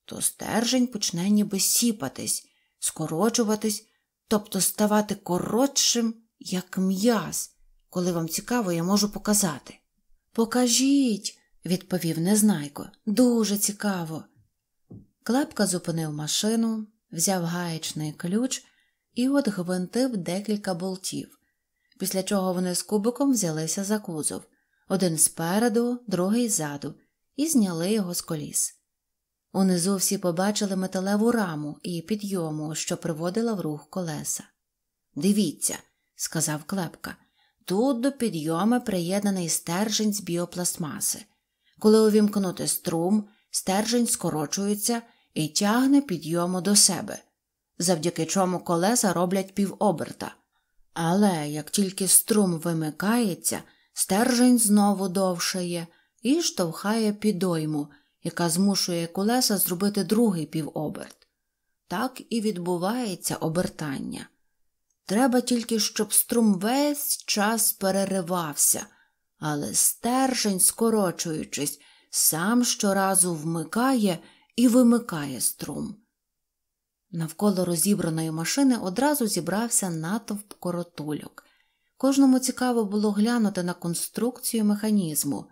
то стержень почне ніби сіпатись, скорочуватись, тобто ставати коротшим як м'яз. Коли вам цікаво, я можу показати. Покажіть, відповів незнайко. Дуже цікаво. Клепка зупинив машину, взяв гаєчний ключ і гвинтив декілька болтів, після чого вони з кубиком взялися за кузов, один спереду, другий ззаду, і зняли його з коліс. Унизу всі побачили металеву раму і підйому, що приводила в рух колеса. Дивіться, сказав клепка. Тут до підйоми приєднаний стержень з біопластмаси. Коли увімкнути струм, стержень скорочується і тягне підйому до себе, завдяки чому колеса роблять півоберта. Але як тільки струм вимикається, стержень знову довшає і штовхає підойму, яка змушує колеса зробити другий півоберт. Так і відбувається обертання. Треба тільки, щоб струм весь час переривався, але стержень, скорочуючись, сам щоразу вмикає і вимикає струм. Навколо розібраної машини одразу зібрався натовп коротульок. Кожному цікаво було глянути на конструкцію механізму.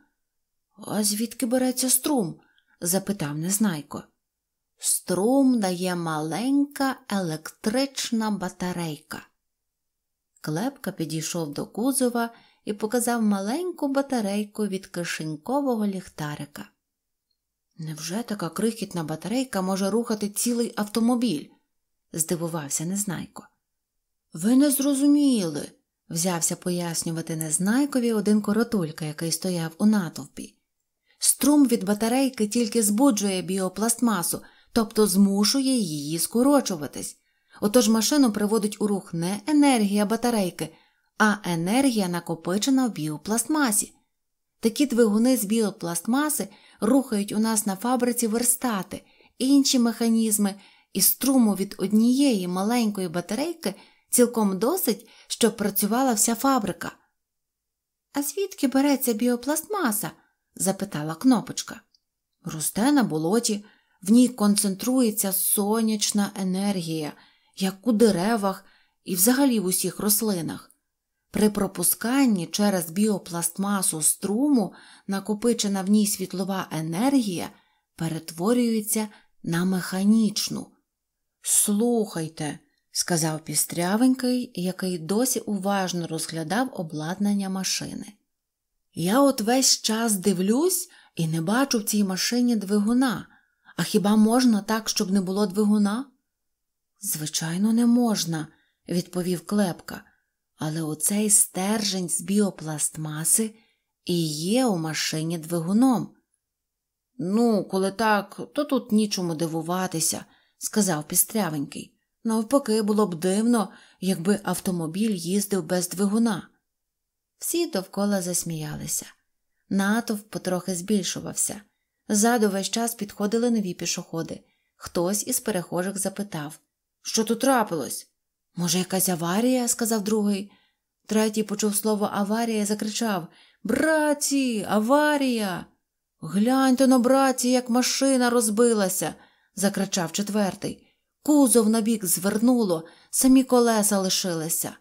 А звідки береться струм? запитав незнайко. Струм дає маленька електрична батарейка. Клепка підійшов до кузова і показав маленьку батарейку від кишенькового ліхтарика. Невже така крихітна батарейка може рухати цілий автомобіль? здивувався незнайко. Ви не зрозуміли, взявся пояснювати незнайкові один коротулька, який стояв у натовпі. Струм від батарейки тільки збуджує біопластмасу, тобто змушує її скорочуватись. Отож машину приводить у рух не енергія батарейки, а енергія накопичена в біопластмасі. Такі двигуни з біопластмаси рухають у нас на фабриці верстати, інші механізми, і струму від однієї маленької батарейки цілком досить, щоб працювала вся фабрика. А звідки береться біопластмаса? запитала кнопочка. Росте на болоті, в ній концентрується сонячна енергія як у деревах і взагалі в усіх рослинах. При пропусканні через біопластмасу струму накопичена в ній світлова енергія перетворюється на механічну. Слухайте, сказав пістрявенький, який досі уважно розглядав обладнання машини. Я от весь час дивлюсь і не бачу в цій машині двигуна. А хіба можна так, щоб не було двигуна? Звичайно, не можна, відповів клепка, але оцей стержень з біопластмаси і є у машині двигуном. Ну, коли так, то тут нічому дивуватися, сказав пістрявенький. Навпаки, було б дивно, якби автомобіль їздив без двигуна. Всі довкола засміялися. Натовп потрохи збільшувався. Ззаду весь час підходили нові пішоходи. Хтось із перехожих запитав що тут трапилось? Може, якась аварія? сказав другий. Третій почув слово аварія і закричав Браті, аварія. Гляньте на браті, як машина розбилася, закричав четвертий. Кузов набік звернуло, самі колеса лишилися.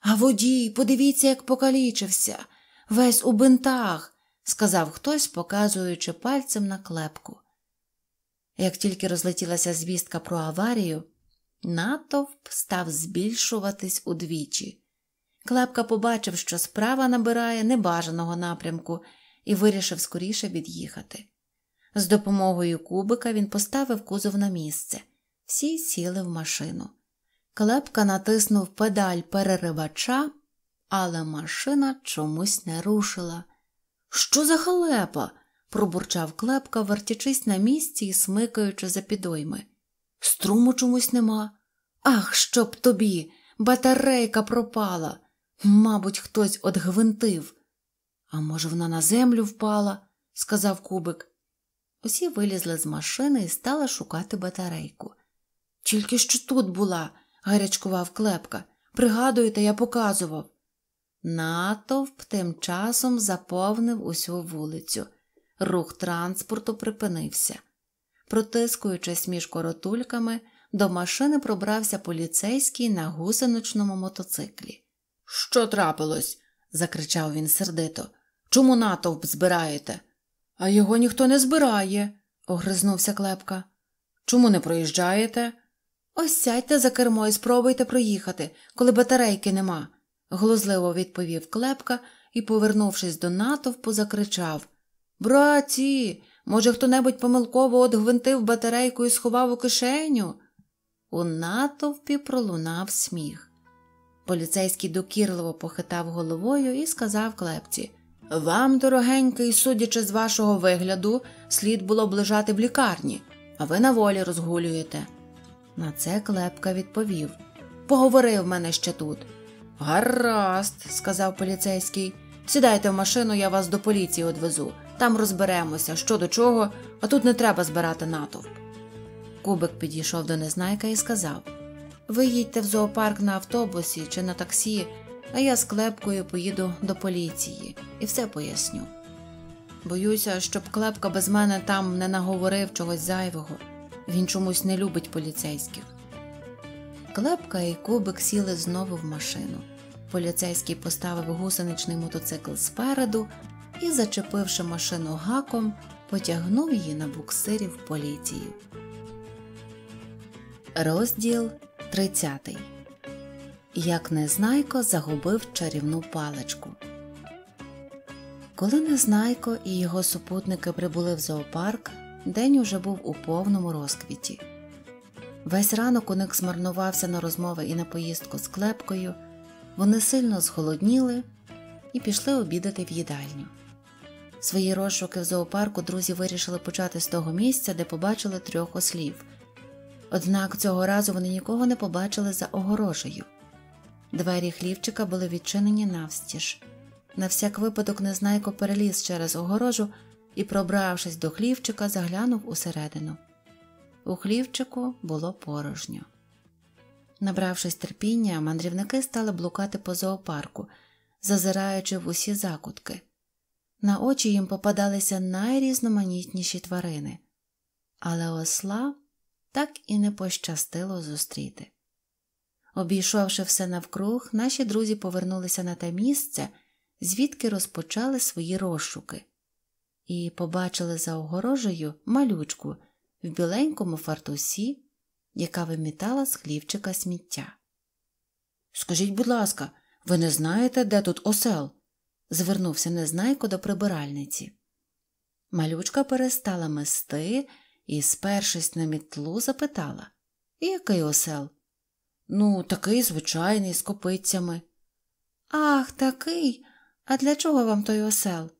А водій, подивіться, як покалічився, весь у бинтах, сказав хтось, показуючи пальцем на клепку. Як тільки розлетілася звістка про аварію, Натовп став збільшуватись удвічі. Клепка побачив, що справа набирає небажаного напрямку, і вирішив скоріше від'їхати. З допомогою кубика він поставив кузов на місце, всі сіли в машину. Клепка натиснув педаль переривача, але машина чомусь не рушила. Що за халепа? пробурчав клепка, вертячись на місці і смикаючи за підойми струму чомусь нема. Ах, щоб тобі! Батарейка пропала. Мабуть, хтось одгвинтив. А може, вона на землю впала, сказав кубик. Усі вилізли з машини і стали шукати батарейку. Тільки що тут була, гарячкував клепка. Пригадуєте, я показував. Натовп тим часом заповнив усю вулицю. Рух транспорту припинився. Протискуючись між коротульками, до машини пробрався поліцейський на гусеничному мотоциклі. Що трапилось? закричав він сердито. Чому натовп збираєте? А його ніхто не збирає, огризнувся клепка. Чому не проїжджаєте? Ось сядьте за кермо і спробуйте проїхати, коли батарейки нема, глузливо відповів клепка і, повернувшись до натовпу, закричав Браті, Може, хто небудь помилково одгвинтив батарейку і сховав у кишеню? У натовпі пролунав сміх. Поліцейський докірливо похитав головою і сказав клепці Вам, дорогенький, судячи з вашого вигляду, слід було б лежати в лікарні, а ви на волі розгулюєте. На це клепка відповів Поговори в мене ще тут. Гаразд, сказав поліцейський, сідайте в машину, я вас до поліції одвезу. Там розберемося, що до чого, а тут не треба збирати натовп. Кубик підійшов до незнайка і сказав Ви їдьте в зоопарк на автобусі чи на таксі, а я з клепкою поїду до поліції і все поясню. Боюся, щоб клепка без мене там не наговорив чогось зайвого, він чомусь не любить поліцейських. Клепка і кубик сіли знову в машину. Поліцейський поставив гусеничний мотоцикл спереду, і, зачепивши машину гаком, потягнув її на буксирі в поліцію. Розділ 30 Як Незнайко загубив чарівну паличку. Коли Незнайко і його супутники прибули в зоопарк, день уже був у повному розквіті. Весь ранок у них змарнувався на розмови і на поїздку з клепкою. Вони сильно зголодніли і пішли обідати в їдальню. Свої розшуки в зоопарку друзі вирішили почати з того місця, де побачили трьох ослів. Однак цього разу вони нікого не побачили за огорожею. Двері хлівчика були відчинені навстіж. На всяк випадок незнайко переліз через огорожу і, пробравшись до хлівчика, заглянув усередину. У хлівчику було порожньо. Набравшись терпіння, мандрівники стали блукати по зоопарку, зазираючи в усі закутки. На очі їм попадалися найрізноманітніші тварини, але осла так і не пощастило зустріти. Обійшовши все навкруг, наші друзі повернулися на те місце, звідки розпочали свої розшуки, і побачили за огорожею малючку в біленькому фартусі, яка вимітала з хлівчика сміття. Скажіть, будь ласка, ви не знаєте, де тут осел? звернувся незнайко до прибиральниці. Малючка перестала мести і, спершись на мітлу, запитала Який осел? Ну, такий звичайний, з копицями. Ах, такий. А для чого вам той осел?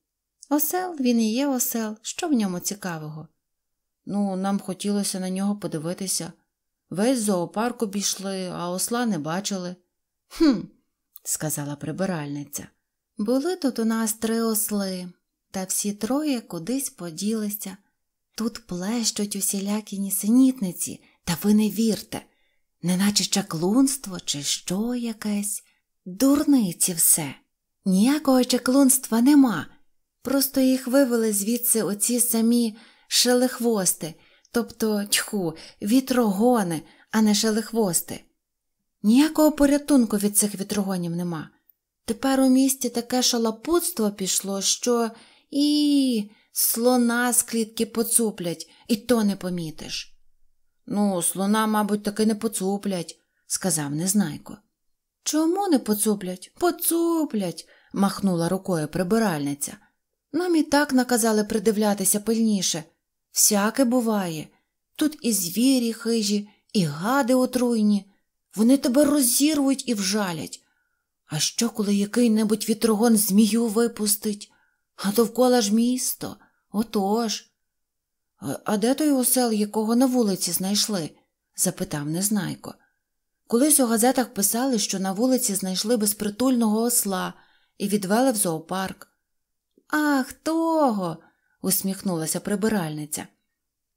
Осел він і є осел. Що в ньому цікавого? Ну, нам хотілося на нього подивитися. Весь зоопарк обійшли, а осла не бачили. Хм, сказала прибиральниця. Були тут у нас три осли, та всі троє кудись поділися. Тут плещуть усілякі нісенітниці, та ви не вірте, неначе чаклунство, чи що якесь, дурниці все. Ніякого чаклунства нема. Просто їх вивели звідси оці самі шелехвости, тобто тьху, вітрогони, а не шелехвости. Ніякого порятунку від цих вітрогонів нема. Тепер у місті таке шалопутство пішло, що і слона з клітки поцуплять, і то не помітиш. Ну, слона, мабуть, таки не поцуплять, сказав незнайко. Чому не поцуплять? Поцуплять, махнула рукою прибиральниця. Нам і так наказали придивлятися пильніше. Всяке буває. Тут і звірі хижі, і гади отруйні. Вони тебе розірвуть і вжалять. А що, коли який-небудь вітрогон змію випустить, а довкола ж місто? Отож. А, а де той осел, якого на вулиці знайшли? запитав незнайко. Колись у газетах писали, що на вулиці знайшли безпритульного осла і відвели в зоопарк. Ах, того. усміхнулася прибиральниця.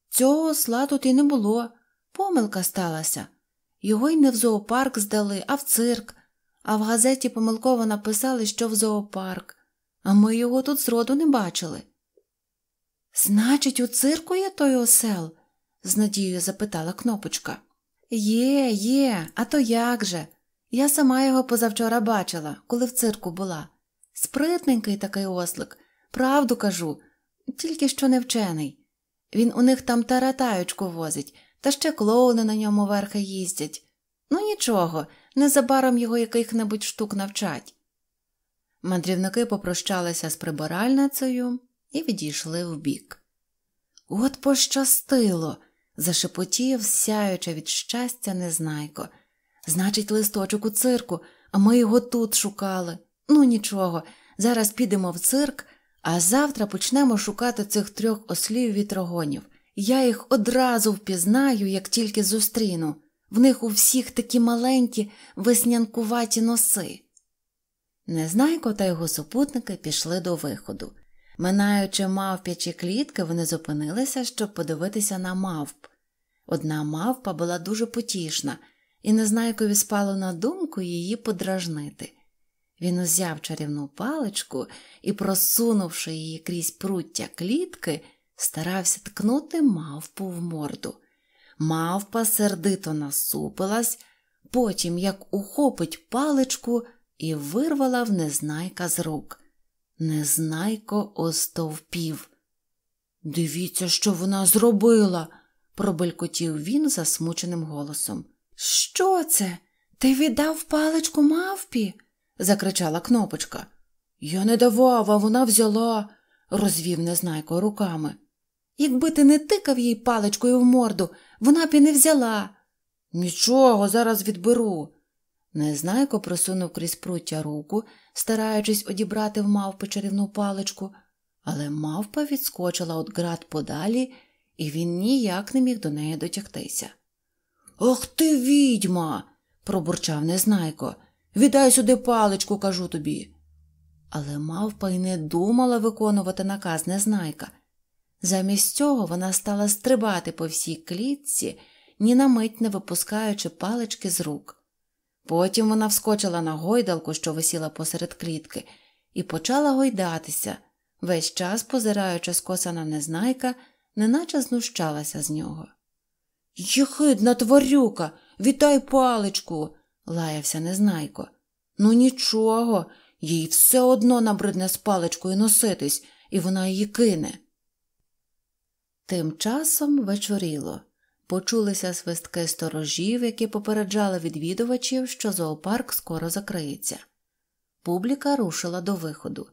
Цього осла тут і не було. Помилка сталася. Його й не в зоопарк здали, а в цирк а в газеті помилково написали, що в зоопарк, а ми його тут зроду не бачили. Значить, у цирку є той осел? з надією запитала кнопочка. Є, є, а то як же? Я сама його позавчора бачила, коли в цирку була. Спритненький такий ослик, правду кажу, тільки що не вчений. Він у них там таратаючку возить, та ще клоуни на ньому верхи їздять. Ну нічого, Незабаром його яких-небудь штук навчать. Мандрівники попрощалися з прибиральницею і відійшли вбік. От пощастило, зашепотів, сяючи від щастя, незнайко. Значить, листочок у цирку, а ми його тут шукали. Ну нічого, зараз підемо в цирк, а завтра почнемо шукати цих трьох ослів вітрогонів. Я їх одразу впізнаю, як тільки зустріну. В них у всіх такі маленькі веснянкуваті носи. Незнайко та його супутники пішли до виходу. Минаючи мавп'ячі клітки, вони зупинилися, щоб подивитися на мавп. Одна мавпа була дуже потішна, і незнайкові спало на думку її подражнити. Він узяв чарівну паличку і, просунувши її крізь пруття клітки, старався ткнути мавпу в морду. Мавпа сердито насупилась, потім як ухопить паличку і вирвала в незнайка з рук. Незнайко остовпів. Дивіться, що вона зробила, пробелькотів він засмученим голосом. Що це? Ти віддав паличку мавпі? закричала кнопочка. Я не давав, а вона взяла, розвів незнайко руками. Якби ти не тикав їй паличкою в морду, вона б і не взяла. Нічого, зараз відберу. Незнайко просунув крізь пруття руку, стараючись одібрати в мавпи чарівну паличку, але мавпа відскочила від град подалі, і він ніяк не міг до неї дотягтися. Ох ти, відьма, пробурчав незнайко. Віддай сюди паличку, кажу тобі. Але мавпа й не думала виконувати наказ незнайка. Замість цього вона стала стрибати по всій клітці, ні на мить не випускаючи палички з рук. Потім вона вскочила на гойдалку, що висіла посеред клітки, і почала гойдатися, весь час позираючи скоса на незнайка, неначе знущалася з нього. Єхидна тварюка, вітай паличку, лаявся незнайко. Ну нічого, їй все одно набридне з паличкою носитись, і вона її кине. Тим часом вечоріло. Почулися свистки сторожів, які попереджали відвідувачів, що зоопарк скоро закриється. Публіка рушила до виходу.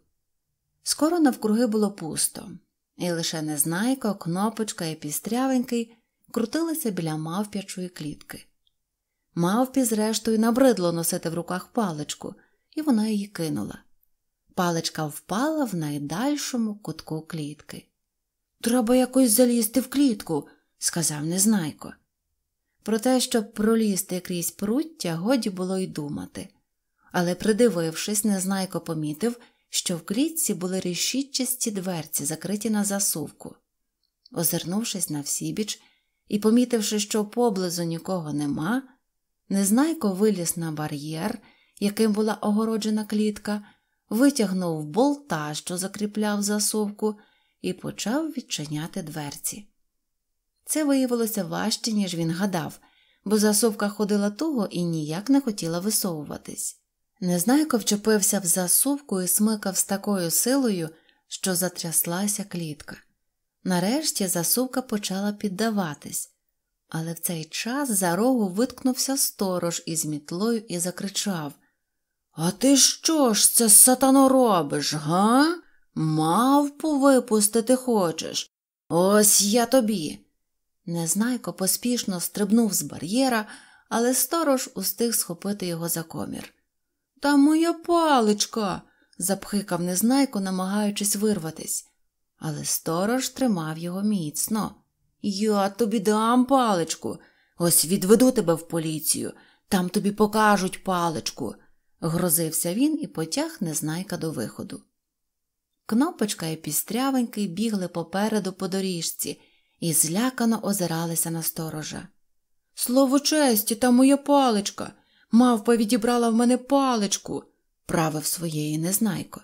Скоро навкруги було пусто, і лише незнайко, кнопочка і пістрявенький крутилися біля мавп'ячої клітки. Мавпі, зрештою, набридло носити в руках паличку, і вона її кинула. Паличка впала в найдальшому кутку клітки. Треба якось залізти в клітку, сказав незнайко. Про те, щоб пролізти крізь пруття, годі було й думати. Але, придивившись, незнайко помітив, що в клітці були рішітчасті дверці, закриті на засувку. Озирнувшись на всібіч і помітивши, що поблизу нікого нема, незнайко виліз на бар'єр, яким була огороджена клітка, витягнув болта, що закріпляв засувку і почав відчиняти дверці. Це виявилося важче, ніж він гадав, бо засувка ходила туго і ніяк не хотіла висовуватись. Незнайко вчепився в засувку і смикав з такою силою, що затряслася клітка. Нарешті засувка почала піддаватись, але в цей час за рогу виткнувся сторож із мітлою і закричав А ти що ж це сатано робиш, га? Мавпу випустити хочеш? Ось я тобі. Незнайко поспішно стрибнув з бар'єра, але сторож устиг схопити його за комір. Та моя паличка. запхикав незнайко, намагаючись вирватись. Але сторож тримав його міцно. Я тобі дам паличку. Ось відведу тебе в поліцію, там тобі покажуть паличку, грозився він і потяг незнайка до виходу. Кнопочка і пістрявенький бігли попереду по доріжці і злякано озиралися на сторожа. Слово честі, та моя паличка. Мавпа відібрала в мене паличку, правив своєї незнайко.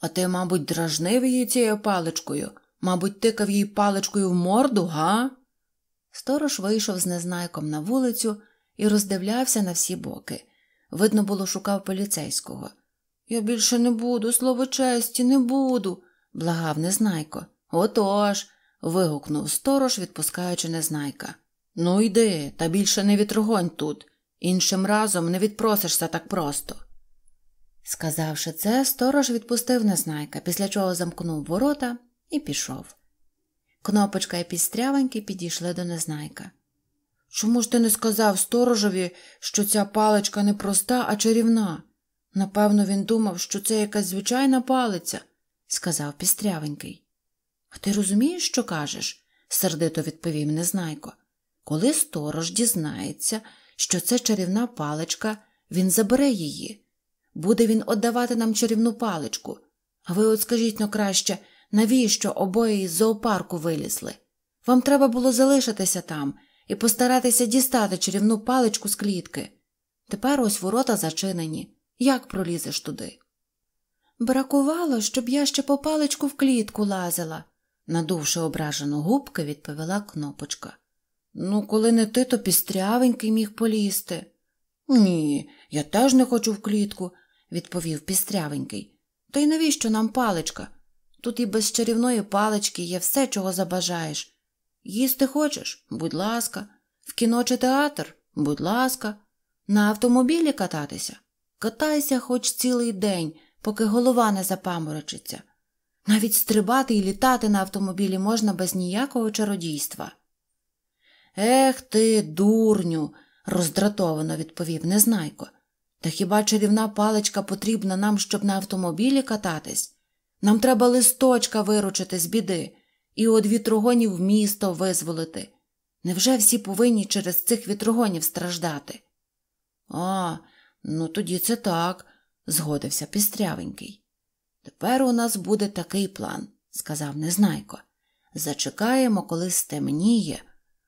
А ти, мабуть, дражнив її цією паличкою, мабуть, тикав їй паличкою в морду, га? Сторож вийшов з незнайком на вулицю і роздивлявся на всі боки. Видно було, шукав поліцейського. Я більше не буду, слово честі, не буду, благав незнайко. Отож. вигукнув сторож, відпускаючи незнайка. Ну, йди, та більше не вітрогонь тут. Іншим разом не відпросишся так просто. Сказавши це, сторож відпустив незнайка, після чого замкнув ворота і пішов. Кнопочка і пістрявеньки підійшли до незнайка. Чому ж ти не сказав сторожові, що ця паличка не проста, а чарівна? Напевно, він думав, що це якась звичайна палиця, сказав пістрявенький. А ти розумієш, що кажеш? сердито відповів незнайко. Коли сторож дізнається, що це чарівна паличка, він забере її. Буде він отдавати нам чарівну паличку. А ви от скажіть ну краще, навіщо обоє із зоопарку вилізли? Вам треба було залишитися там і постаратися дістати чарівну паличку з клітки. Тепер ось ворота зачинені. Як пролізеш туди? Бракувало, щоб я ще по паличку в клітку лазила, надувши ображену губки, відповіла кнопочка. Ну, коли не ти, то пістрявенький міг полізти. Ні, я теж не хочу в клітку, відповів пістрявенький. То й навіщо нам паличка? Тут і без чарівної палички є все, чого забажаєш. Їсти хочеш, будь ласка, в кіно чи театр, будь ласка, на автомобілі кататися, Катайся хоч цілий день, поки голова не запаморочиться. Навіть стрибати і літати на автомобілі можна без ніякого чародійства. Ех ти, дурню, роздратовано відповів незнайко. Та хіба чарівна паличка потрібна нам, щоб на автомобілі кататись? Нам треба листочка виручити з біди і од вітрогонів місто визволити. Невже всі повинні через цих вітрогонів страждати? О. Ну, тоді це так, згодився пістрявенький. Тепер у нас буде такий план, сказав незнайко. Зачекаємо, коли стемніє,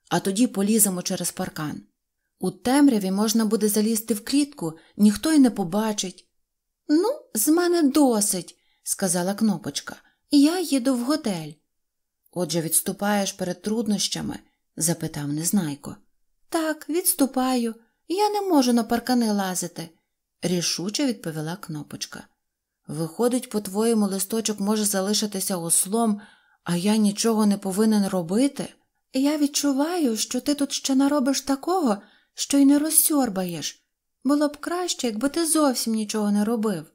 а тоді поліземо через паркан. У темряві можна буде залізти в клітку, ніхто й не побачить. Ну, з мене досить, сказала кнопочка, я їду в готель. Отже, відступаєш перед труднощами? запитав незнайко. Так, відступаю, я не можу на паркани лазити, рішуче відповіла кнопочка. Виходить, по-твоєму, листочок може залишитися ослом, а я нічого не повинен робити. Я відчуваю, що ти тут ще наробиш такого, що й не розсьорбаєш. Було б краще, якби ти зовсім нічого не робив.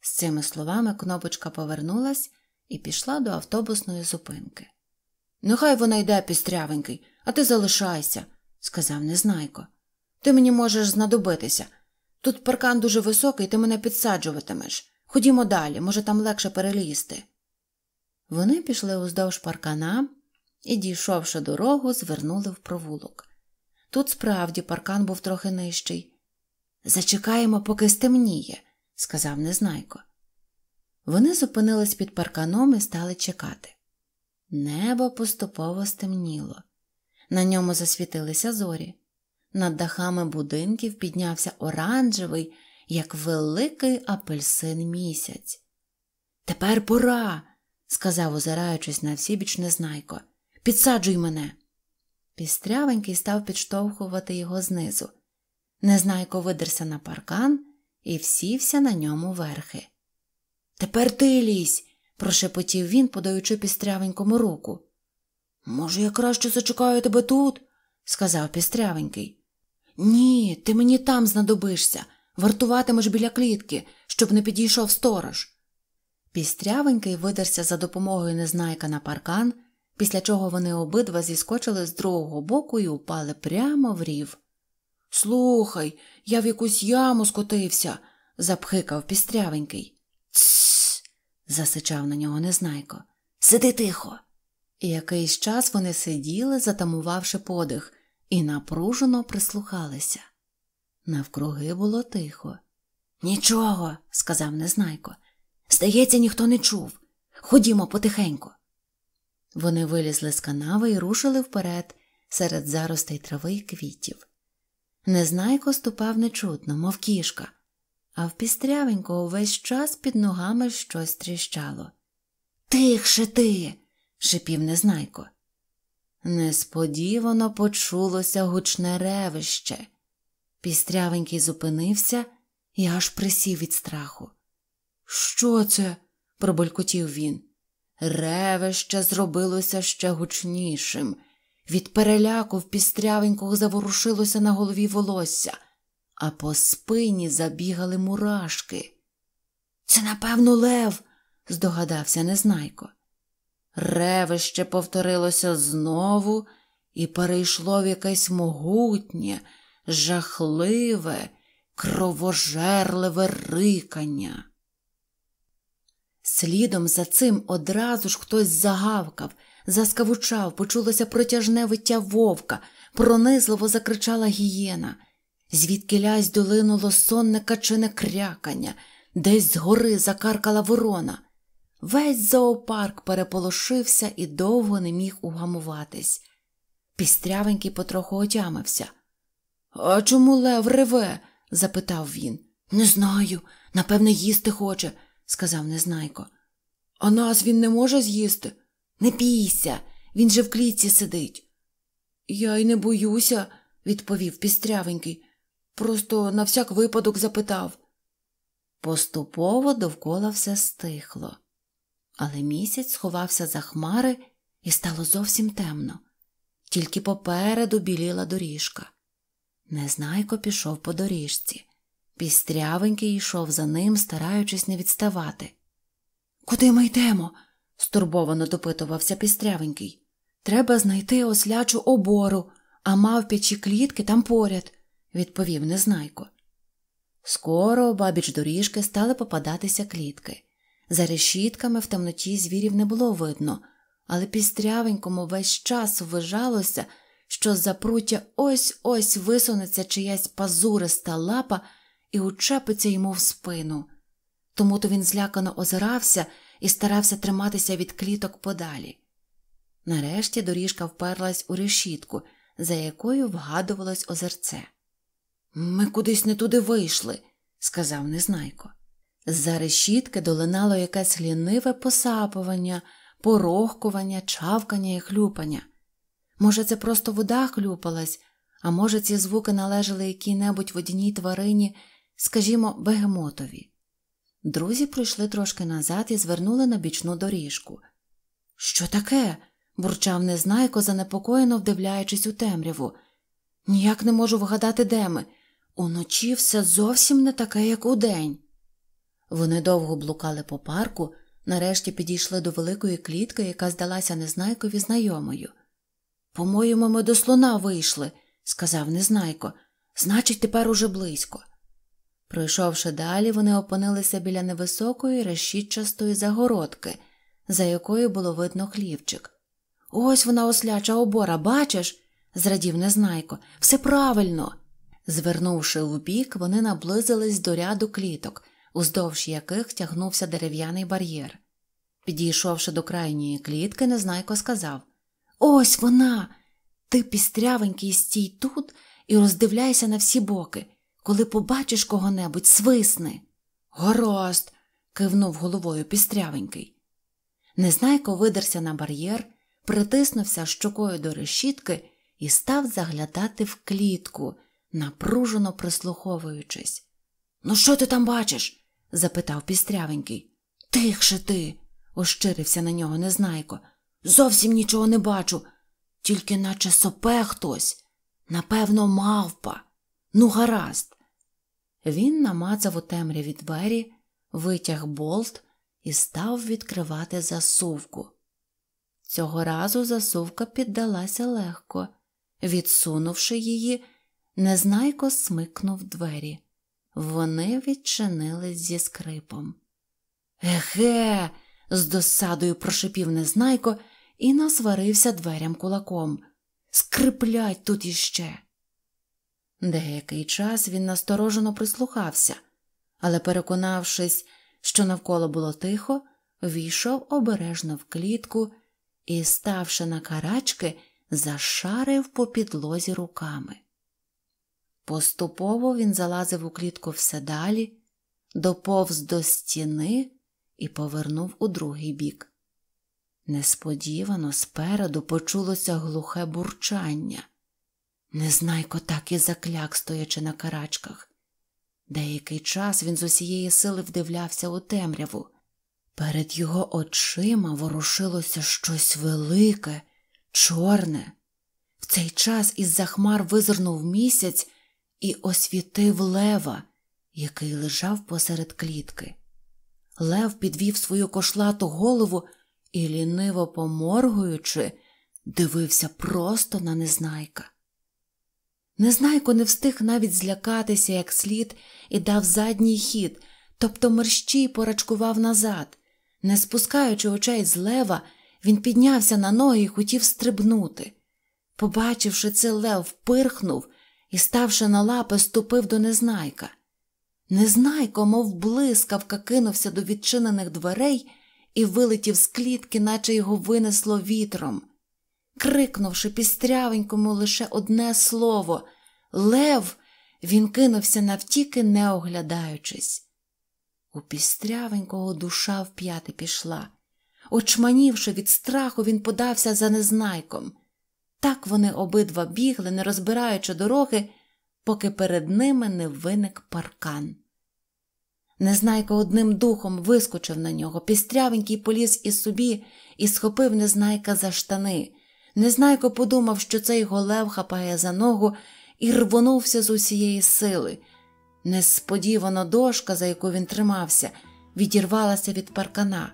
З цими словами кнопочка повернулась і пішла до автобусної зупинки. Нехай вона йде пістрявенький, а ти залишайся, сказав незнайко. Ти мені можеш знадобитися. Тут паркан дуже високий, ти мене підсаджуватимеш. Ходімо далі, може, там легше перелізти. Вони пішли уздовж паркана і, дійшовши дорогу, звернули в провулок. Тут справді паркан був трохи нижчий. Зачекаємо, поки стемніє, сказав незнайко. Вони зупинились під парканом і стали чекати. Небо поступово стемніло. На ньому засвітилися зорі. Над дахами будинків піднявся оранжевий, як великий апельсин місяць. Тепер пора, сказав, озираючись на всібіч незнайко. Підсаджуй мене. Пістрявенький став підштовхувати його знизу. Незнайко видерся на паркан і всівся на ньому верхи. Тепер ти лізь, прошепотів він, подаючи пістрявенькому руку. Може, я краще зачекаю тебе тут, сказав пістрявенький. Ні, ти мені там знадобишся. Вартуватимеш біля клітки, щоб не підійшов сторож. Пістрявенький видерся за допомогою незнайка на паркан, після чого вони обидва зіскочили з другого боку і упали прямо в рів. Слухай, я в якусь яму скотився, запхикав пістрявенький. Тссс. засичав на нього незнайко. Сиди тихо. І якийсь час вони сиділи, затамувавши подих і напружено прислухалися. Навкруги було тихо. Нічого, сказав незнайко. Здається, ніхто не чув. Ходімо потихеньку. Вони вилізли з канави і рушили вперед серед заростей трави й квітів. Незнайко ступав нечутно, мов кішка, а в пістрявенько увесь час під ногами щось тріщало. Тихше ти. шипів незнайко. Несподівано почулося гучне ревище. Пістрявенький зупинився і аж присів від страху. Що це? проболькотів він. Ревище зробилося ще гучнішим. Від переляку в пістрявенького заворушилося на голові волосся, а по спині забігали мурашки. Це, напевно, лев, здогадався Незнайко. Ревище повторилося знову і перейшло в якесь могутнє, жахливе, кровожерливе рикання. Слідом за цим одразу ж хтось загавкав, заскавучав, почулося протяжне виття вовка, пронизливо закричала гієна, звідки лязь долинуло сонне качене крякання, десь згори закаркала ворона. Весь зоопарк переполошився і довго не міг угамуватись. Пістрявенький потроху отямився. А чому Лев реве? запитав він. Не знаю. Напевне, їсти хоче, сказав незнайко. А нас він не може з'їсти? Не бійся, він же в клітці сидить. Я й не боюся, відповів пістрявенький. Просто на всяк випадок запитав. Поступово довкола все стихло але місяць сховався за хмари і стало зовсім темно, тільки попереду біліла доріжка. Незнайко пішов по доріжці. Пістрявенький йшов за ним, стараючись не відставати. Куди ми йдемо? стурбовано допитувався пістрявенький. Треба знайти ослячу обору, а мавп'ячі клітки там поряд, відповів незнайко. Скоро обабіч доріжки стали попадатися клітки. За решітками в темноті звірів не було видно, але пістрявенькому весь час вважалося, що з запруття ось ось висунеться чиясь пазуриста лапа і учепиться йому в спину. Тому то він злякано озирався і старався триматися від кліток подалі. Нарешті доріжка вперлась у решітку, за якою вгадувалось озерце. Ми кудись не туди вийшли, сказав незнайко. За решітки долинало якесь ліниве посапування, порохкування, чавкання і хлюпання. Може, це просто вода хлюпалась, а може, ці звуки належали якій-небудь водяній тварині, скажімо, бегемотові. Друзі пройшли трошки назад і звернули на бічну доріжку. Що таке? бурчав незнайко, занепокоєно вдивляючись у темряву. Ніяк не можу вгадати, де ми. Уночі все зовсім не таке, як удень. Вони довго блукали по парку, нарешті підійшли до великої клітки, яка здалася незнайкові знайомою. По-моєму, ми до слона вийшли, сказав незнайко, значить, тепер уже близько. Пройшовши далі, вони опинилися біля невисокої, решітчастої загородки, за якою було видно хлівчик. Ось вона осляча обора, бачиш? зрадів незнайко, все правильно. Звернувши вбік, вони наблизились до ряду кліток, уздовж яких тягнувся дерев'яний бар'єр. Підійшовши до крайньої клітки, незнайко сказав Ось вона! Ти пістрявенький стій тут і роздивляйся на всі боки. Коли побачиш кого-небудь, свисни. Горост. кивнув головою пістрявенький. Незнайко видерся на бар'єр, притиснувся щокою до решітки і став заглядати в клітку, напружено прислуховуючись. Ну, що ти там бачиш? запитав пістрявенький. Тихше ти, ощирився на нього незнайко. Зовсім нічого не бачу, тільки наче сопе хтось. Напевно, мавпа. Ну, гаразд. Він намацав у темряві двері, витяг болт і став відкривати засувку. Цього разу засувка піддалася легко. Відсунувши її, незнайко смикнув двері. Вони відчинились зі скрипом. Еге, з досадою прошипів незнайко і насварився дверям кулаком. Скриплять тут іще. Деякий час він насторожено прислухався, але, переконавшись, що навколо було тихо, війшов обережно в клітку і, ставши на карачки, зашарив по підлозі руками. Поступово він залазив у клітку все далі, доповз до стіни і повернув у другий бік. Несподівано спереду почулося глухе бурчання. Незнайко так і закляк, стоячи на карачках. Деякий час він з усієї сили вдивлявся у темряву. Перед його очима ворушилося щось велике, чорне. В цей час із за хмар визирнув місяць і освітив лева, який лежав посеред клітки. Лев підвів свою кошлату голову і, ліниво поморгуючи, дивився просто на незнайка. Незнайко не встиг навіть злякатися як слід і дав задній хід, тобто мерщій порачкував назад. Не спускаючи очей з лева, він піднявся на ноги і хотів стрибнути. Побачивши це, лев пирхнув і, ставши на лапи, ступив до незнайка. Незнайко, мов блискавка, кинувся до відчинених дверей і вилетів з клітки, наче його винесло вітром. Крикнувши пістрявенькому лише одне слово Лев, він кинувся навтіки, не оглядаючись. У пістрявенького душа вп'яти пішла. Очманівши від страху, він подався за незнайком. Так вони обидва бігли, не розбираючи дороги, поки перед ними не виник паркан. Незнайко одним духом вискочив на нього, пістрявенький поліз із собі і схопив незнайка за штани. Незнайко подумав, що цей лев хапає за ногу і рвонувся з усієї сили. Несподівано дошка, за яку він тримався, відірвалася від паркана.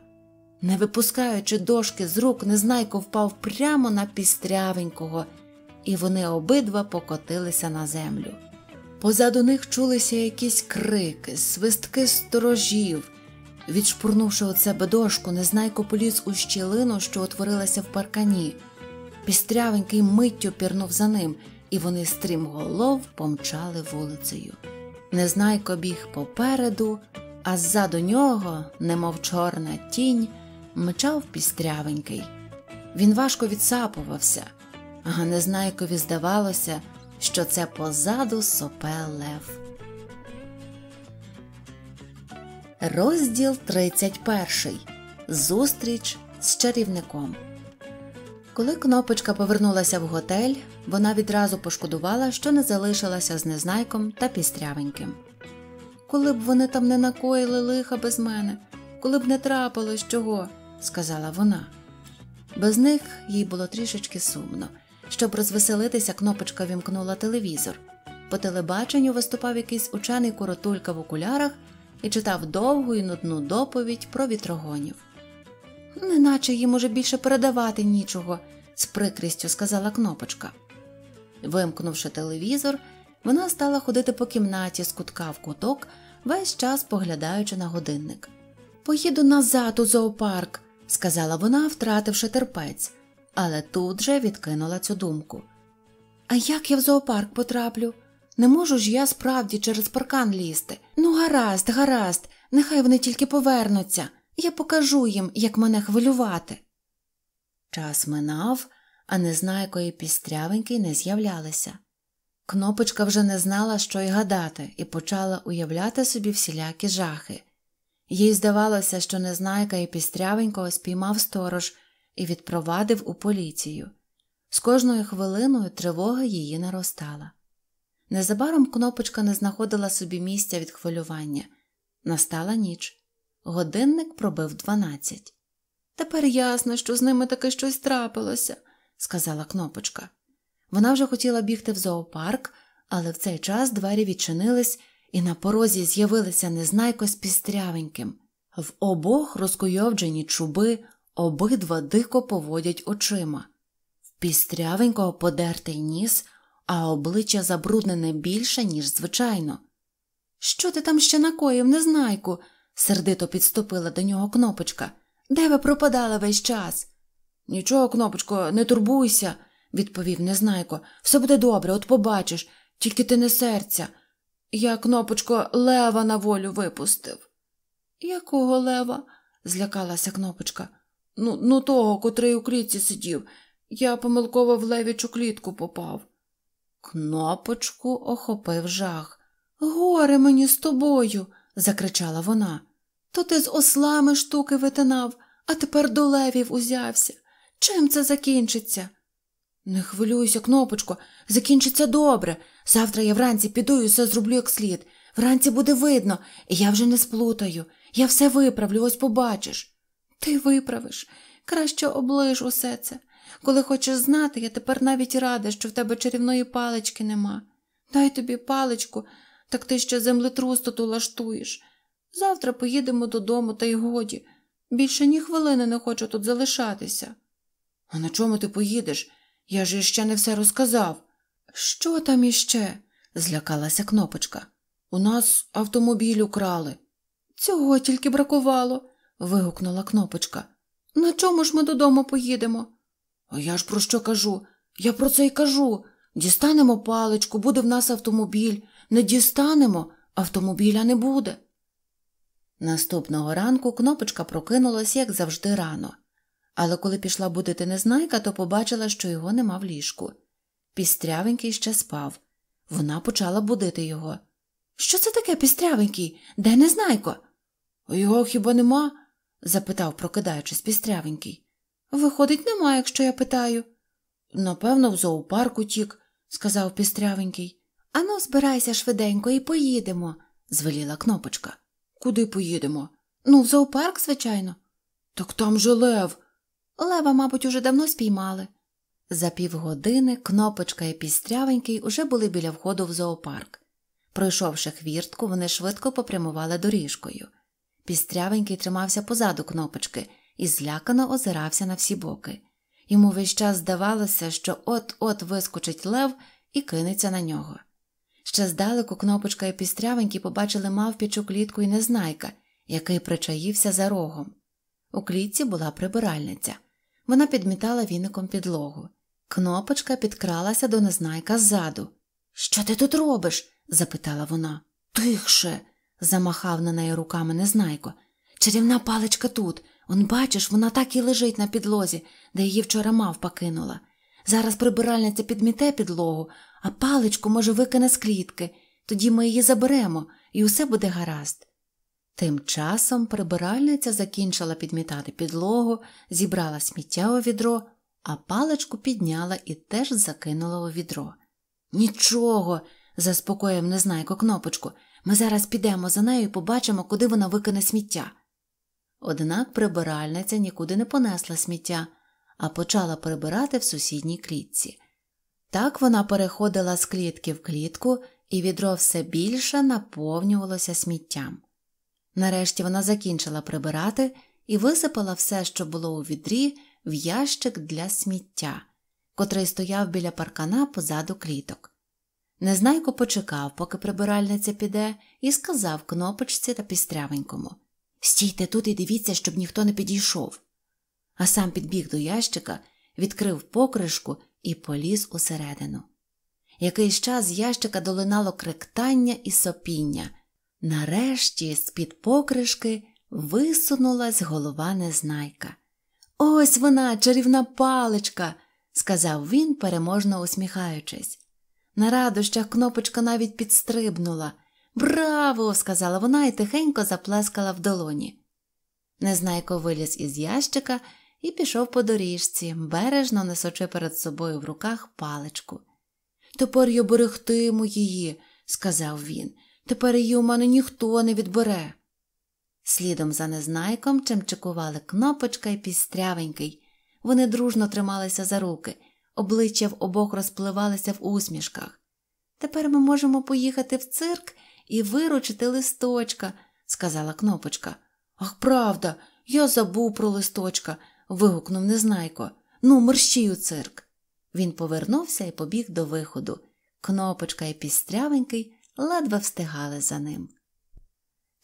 Не випускаючи дошки з рук, незнайко впав прямо на пістрявенького, і вони обидва покотилися на землю. Позаду них чулися якісь крики, свистки сторожів. Відшпурнувши от себе дошку, незнайко поліз у щілину, що утворилася в паркані. Пістрявенький миттю пірнув за ним, і вони стрімголов помчали вулицею. Незнайко біг попереду, а ззаду нього, немов чорна тінь мчав пістрявенький. Він важко відсапувався, а незнайкові здавалося, що це позаду сопе лев. Розділ 31. Зустріч з чарівником. Коли кнопочка повернулася в готель, вона відразу пошкодувала, що не залишилася з незнайком та пістрявеньким. Коли б вони там не накоїли лиха без мене, коли б не трапилось чого сказала вона. Без них їй було трішечки сумно. Щоб розвеселитися, кнопочка вімкнула телевізор. По телебаченню виступав якийсь учений коротулька в окулярах і читав довгу і нудну доповідь про вітрогонів. Неначе їм уже більше передавати нічого, з прикрістю сказала кнопочка. Вимкнувши телевізор, вона стала ходити по кімнаті з кутка в куток, весь час поглядаючи на годинник. Поїду назад у зоопарк, сказала вона, втративши терпець, але тут же відкинула цю думку. А як я в зоопарк потраплю? Не можу ж я справді через паркан лізти. Ну, гаразд, гаразд, нехай вони тільки повернуться. Я покажу їм, як мене хвилювати. Час минав, а Незнайко і пістрявенький не з'являлися. Кнопочка вже не знала, що й гадати, і почала уявляти собі всілякі жахи. Їй здавалося, що незнайка і пістрявенького спіймав сторож і відпровадив у поліцію. З кожною хвилиною тривога її наростала. Незабаром кнопочка не знаходила собі місця від хвилювання. Настала ніч. Годинник пробив дванадцять. Тепер ясно, що з ними таке щось трапилося, сказала кнопочка. Вона вже хотіла бігти в зоопарк, але в цей час двері відчинились і на порозі з'явилися незнайко з пістрявеньким. В обох розкуйовджені чуби обидва дико поводять очима, в пістрявенького подертий ніс, а обличчя забруднене більше, ніж звичайно. Що ти там ще накоїв, незнайку? сердито підступила до нього кнопочка. Де ви пропадали весь час? Нічого, кнопочко, не турбуйся, відповів незнайко. Все буде добре, от побачиш, тільки ти не серця. Я кнопочко лева на волю випустив. Якого лева? злякалася кнопочка. Ну, ну того, котрий у клітці сидів. Я помилково в левічу клітку попав. Кнопочку охопив жах. Горе мені з тобою, закричала вона. То ти з ослами штуки витинав, а тепер до левів узявся. Чим це закінчиться? Не хвилюйся, кнопочко, закінчиться добре. Завтра я вранці піду і все зроблю як слід. Вранці буде видно, і я вже не сплутаю. Я все виправлю, ось побачиш. Ти виправиш. Краще оближ усе це. Коли хочеш знати, я тепер навіть рада, що в тебе чарівної палички нема. Дай тобі паличку, так ти ще землетрус тут улаштуєш. Завтра поїдемо додому, та й годі. Більше ні хвилини не хочу тут залишатися. А на чому ти поїдеш? Я ж ще не все розказав. Що там іще? злякалася кнопочка. У нас автомобіль украли. Цього тільки бракувало. вигукнула кнопочка. На чому ж ми додому поїдемо? А я ж про що кажу? Я про це й кажу. Дістанемо паличку, буде в нас автомобіль. Не дістанемо, автомобіля не буде. Наступного ранку кнопочка прокинулась, як завжди, рано. Але коли пішла будити незнайка, то побачила, що його нема в ліжку. Пістрявенький ще спав. Вона почала будити його. Що це таке пістрявенький? Де незнайко? Його хіба нема? запитав, прокидаючись, пістрявенький. Виходить, нема, якщо я питаю. Напевно, в зоопарку тік, сказав пістрявенький. Ану, збирайся швиденько і поїдемо, звеліла кнопочка. Куди поїдемо? Ну, в зоопарк, звичайно. Так там же лев. Лева, мабуть, уже давно спіймали. За півгодини кнопочка і пістрявенький уже були біля входу в зоопарк. Пройшовши хвіртку, вони швидко попрямували доріжкою. Пістрявенький тримався позаду кнопочки і злякано озирався на всі боки. Йому весь час здавалося, що от-от вискочить лев і кинеться на нього. Ще здалеку кнопочка і пістрявенький побачили мавпічу клітку і незнайка, який причаївся за рогом. У клітці була прибиральниця. Вона підмітала віником підлогу. Кнопочка підкралася до незнайка ззаду. Що ти тут робиш? запитала вона. Тихше. замахав на неї руками незнайко. Чарівна паличка тут. Он бачиш, вона так і лежить на підлозі, де її вчора мавпа кинула. Зараз прибиральниця підміте підлогу, а паличку, може, викине з клітки. Тоді ми її заберемо, і усе буде гаразд. Тим часом прибиральниця закінчила підмітати підлогу, зібрала сміття у відро, а паличку підняла і теж закинула у відро. Нічого, заспокоїв незнайко кнопочку. Ми зараз підемо за нею і побачимо, куди вона викине сміття. Однак прибиральниця нікуди не понесла сміття, а почала прибирати в сусідній клітці. Так вона переходила з клітки в клітку, і відро все більше наповнювалося сміттям. Нарешті вона закінчила прибирати і висипала все, що було у відрі, в ящик для сміття, котрий стояв біля паркана позаду кліток. Незнайко почекав, поки прибиральниця піде, і сказав кнопочці та пістрявенькому Стійте тут і дивіться, щоб ніхто не підійшов. А сам підбіг до ящика, відкрив покришку і поліз усередину. Якийсь час з ящика долинало кректання і сопіння. Нарешті з-під покришки висунулась голова незнайка. Ось вона, чарівна паличка, сказав він, переможно усміхаючись. На радощах кнопочка навіть підстрибнула. Браво! сказала вона і тихенько заплескала в долоні. Незнайко виліз із ящика і пішов по доріжці, бережно несучи перед собою в руках паличку. Тепер я берегтиму її, сказав він. Тепер її у мене ніхто не відбере. Слідом за незнайком чимчикували кнопочка і пістрявенький. Вони дружно трималися за руки, обличчя в обох розпливалися в усмішках. Тепер ми можемо поїхати в цирк і виручити листочка, сказала кнопочка. Ах, правда, я забув про листочка. вигукнув незнайко. Ну, мерщій у цирк. Він повернувся і побіг до виходу. Кнопочка і пістрявенький ледве встигали за ним.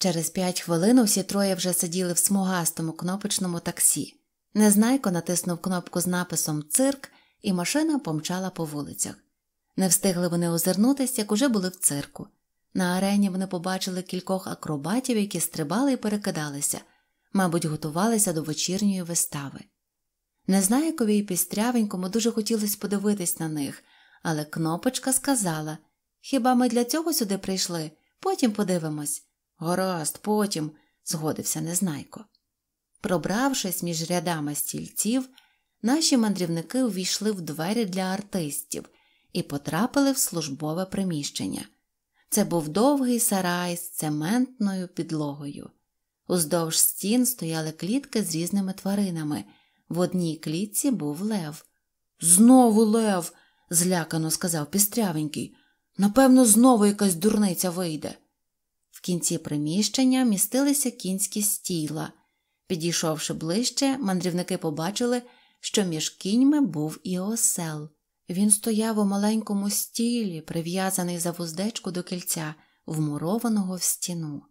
Через п'ять хвилин усі троє вже сиділи в смугастому кнопочному таксі. Незнайко натиснув кнопку з написом Цирк, і машина помчала по вулицях. Не встигли вони озирнутися, як уже були в цирку. На арені вони побачили кількох акробатів, які стрибали і перекидалися, мабуть, готувалися до вечірньої вистави. Незнайкові і пістрявенькому дуже хотілося подивитись на них, але кнопочка сказала Хіба ми для цього сюди прийшли? Потім подивимось. Гаразд, потім, згодився незнайко. Пробравшись між рядами стільців, наші мандрівники увійшли в двері для артистів і потрапили в службове приміщення. Це був довгий сарай з цементною підлогою. Уздовж стін стояли клітки з різними тваринами. В одній клітці був лев. Знову лев, злякано сказав пістрявенький. Напевно, знову якась дурниця вийде кінці приміщення містилися кінські стіла. Підійшовши ближче, мандрівники побачили, що між кіньми був і осел. Він стояв у маленькому стілі, прив'язаний за вуздечку до кільця, вмурованого в стіну.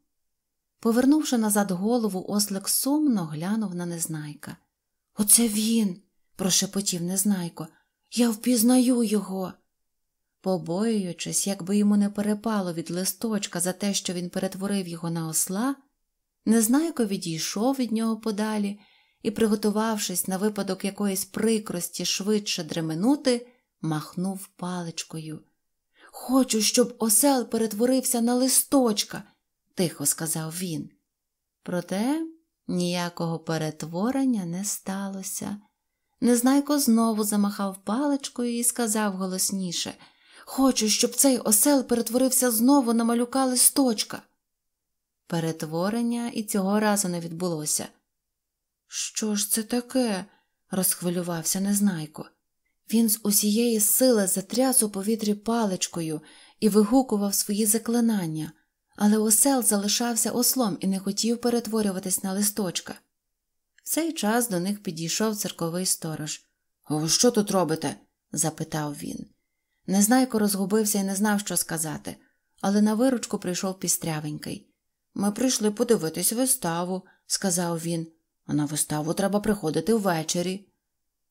Повернувши назад голову, ослик сумно глянув на незнайка. Оце він, прошепотів незнайко. Я впізнаю його побоюючись, якби йому не перепало від листочка за те, що він перетворив його на осла, незнайко відійшов від нього подалі і, приготувавшись на випадок якоїсь прикрості швидше дременути, махнув паличкою. Хочу, щоб осел перетворився на листочка, тихо сказав він. Проте ніякого перетворення не сталося. Незнайко знову замахав паличкою і сказав голосніше Хочу, щоб цей осел перетворився знову на малюка листочка. Перетворення і цього разу не відбулося. Що ж це таке? розхвилювався незнайко. Він з усієї сили затряс у повітрі паличкою і вигукував свої заклинання, але осел залишався ослом і не хотів перетворюватись на листочка. В цей час до них підійшов церковий сторож. «Ви що тут робите? запитав він. Незнайко розгубився і не знав, що сказати, але на виручку прийшов пістрявенький. Ми прийшли подивитись виставу, сказав він, а на виставу треба приходити ввечері.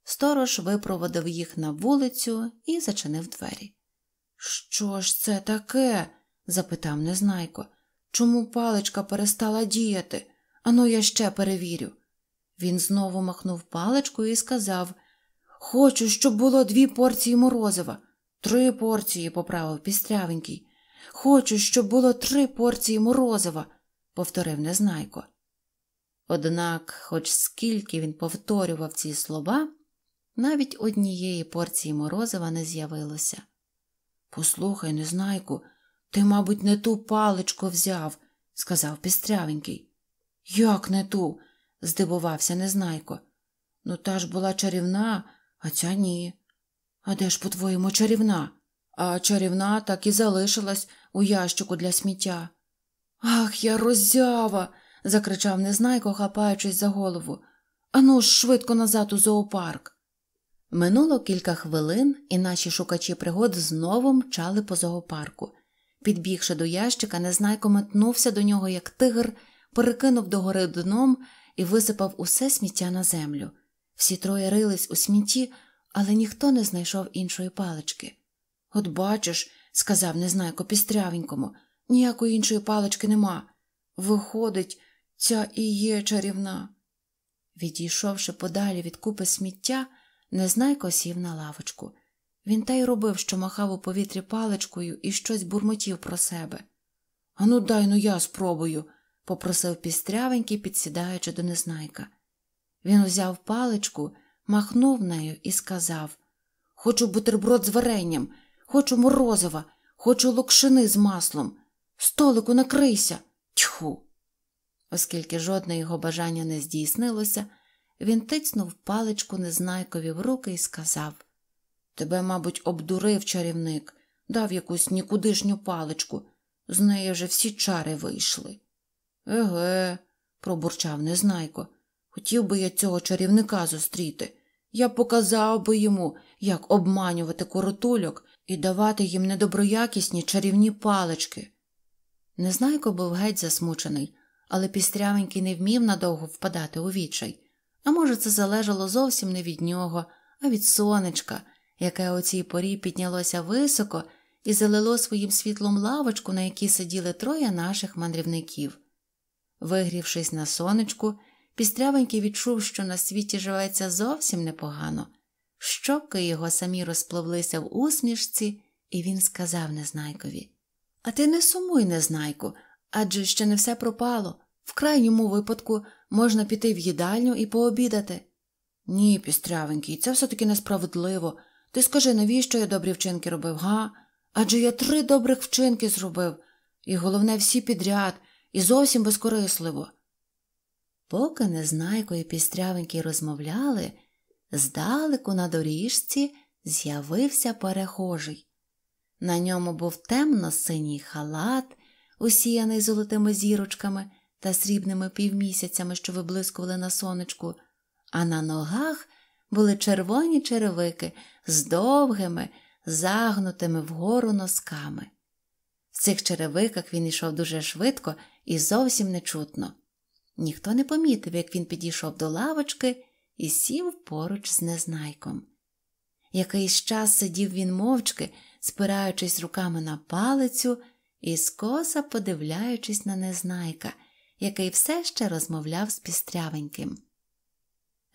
Сторож випроводив їх на вулицю і зачинив двері. Що ж це таке? запитав незнайко. Чому паличка перестала діяти? Ану, я ще перевірю. Він знову махнув паличкою і сказав Хочу, щоб було дві порції морозива. Три порції поправив пістрявенький. Хочу, щоб було три порції морозива, повторив незнайко. Однак, хоч скільки він повторював ці слова, навіть однієї порції морозива не з'явилося. Послухай, незнайку, ти, мабуть, не ту паличку взяв, сказав пістрявенький. Як не ту? здивувався незнайко. Ну, та ж була чарівна, а ця ні. А де ж, по-твоєму, чарівна? А чарівна так і залишилась у ящику для сміття. Ах, я роззява. закричав незнайко, хапаючись за голову. Ану ж, швидко назад у зоопарк. Минуло кілька хвилин, і наші шукачі пригод знову мчали по зоопарку. Підбігши до ящика, незнайко метнувся до нього, як тигр, перекинув догори дном і висипав усе сміття на землю. Всі троє рились у смітті, але ніхто не знайшов іншої палички. От бачиш, сказав незнайко пістрявенькому, ніякої іншої палички нема. Виходить, ця і є чарівна. Відійшовши подалі від купи сміття, незнайко сів на лавочку. Він та й робив, що махав у повітрі паличкою і щось бурмотів про себе. Ану, дай ну я спробую, попросив пістрявенький, підсідаючи до незнайка. Він узяв паличку махнув нею і сказав Хочу бутерброд з варенням, хочу морозива, хочу локшини з маслом. Столику накрийся, тьху. Оскільки жодне його бажання не здійснилося, він тицнув паличку незнайкові в руки і сказав Тебе, мабуть, обдурив чарівник, дав якусь нікудишню паличку, з неї вже всі чари вийшли. Еге, пробурчав незнайко. Хотів би я цього чарівника зустріти. Я показав би йому, як обманювати коротульок і давати їм недоброякісні чарівні палички. Незнайко був геть засмучений, але пістрявенький не вмів надовго впадати у відчай. А може, це залежало зовсім не від нього, а від сонечка, яке у цій порі піднялося високо і залило своїм світлом лавочку, на якій сиділи троє наших мандрівників. Вигрівшись на сонечку, Пістрявенький відчув, що на світі живеться зовсім непогано. Щоки його самі розпливлися в усмішці, і він сказав незнайкові А ти не сумуй, незнайку, адже ще не все пропало. В крайньому випадку можна піти в їдальню і пообідати. Ні, пістрявенький, це все таки несправедливо. Ти скажи, навіщо я добрі вчинки робив, га? Адже я три добрих вчинки зробив, і головне всі підряд, і зовсім безкорисливо. Поки незнайко пістрявеньки розмовляли, здалеку на доріжці з'явився перехожий. На ньому був темно-синій халат, усіяний золотими зірочками та срібними півмісяцями, що виблискували на сонечку, а на ногах були червоні черевики з довгими, загнутими вгору носками. В цих черевиках він йшов дуже швидко і зовсім нечутно. Ніхто не помітив, як він підійшов до лавочки і сів поруч з незнайком. Якийсь час сидів він мовчки, спираючись руками на палицю і скоса подивляючись на незнайка, який все ще розмовляв з пістрявеньким.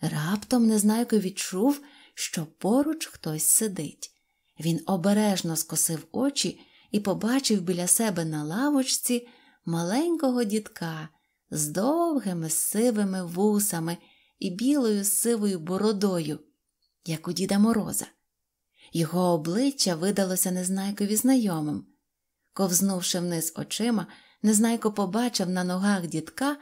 Раптом незнайко відчув, що поруч хтось сидить. Він обережно скосив очі і побачив біля себе на лавочці маленького дідка з довгими сивими вусами і білою сивою бородою, як у Діда Мороза. Його обличчя видалося незнайкові знайомим. Ковзнувши вниз очима, незнайко побачив на ногах дідка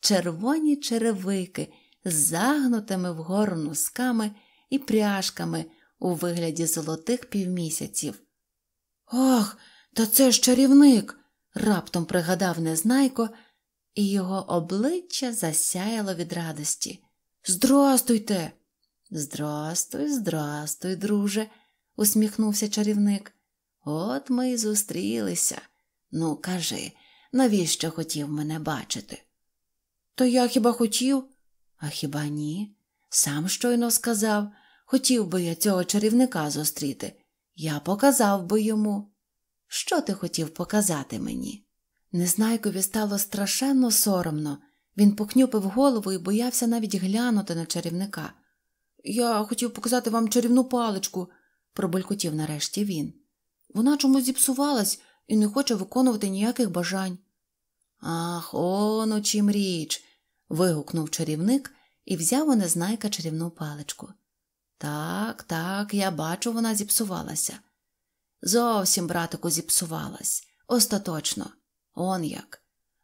червоні черевики з загнутими вгору носками і пряжками у вигляді золотих півмісяців. Ох, та це ж чарівник! раптом пригадав незнайко і його обличчя засяяло від радості. Здрастуйте! Здрастуй, здрастуй, друже, усміхнувся чарівник. От ми й зустрілися. Ну, кажи, навіщо хотів мене бачити? То я хіба хотів, а хіба ні? Сам щойно сказав, хотів би я цього чарівника зустріти. Я показав би йому. Що ти хотів показати мені? Незнайкові стало страшенно соромно, він похнюпив голову і боявся навіть глянути на чарівника. Я хотів показати вам чарівну паличку, пробулькотів нарешті він. Вона чомусь зіпсувалась і не хоче виконувати ніяких бажань. Ах, он у чим річ. вигукнув чарівник і взяв у незнайка чарівну паличку. Так, так, я бачу, вона зіпсувалася. Зовсім, братику, зіпсувалась. Остаточно. Он як.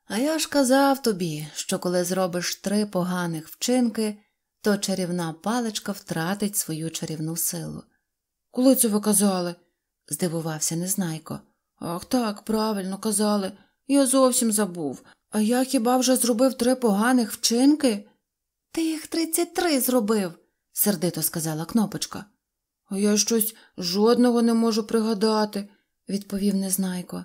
А я ж казав тобі, що коли зробиш три поганих вчинки, то чарівна паличка втратить свою чарівну силу. Коли це ви казали? здивувався незнайко. Ах так, правильно казали. Я зовсім забув. А я хіба вже зробив три поганих вчинки? Ти їх тридцять три зробив, сердито сказала кнопочка. А я щось жодного не можу пригадати, відповів незнайко.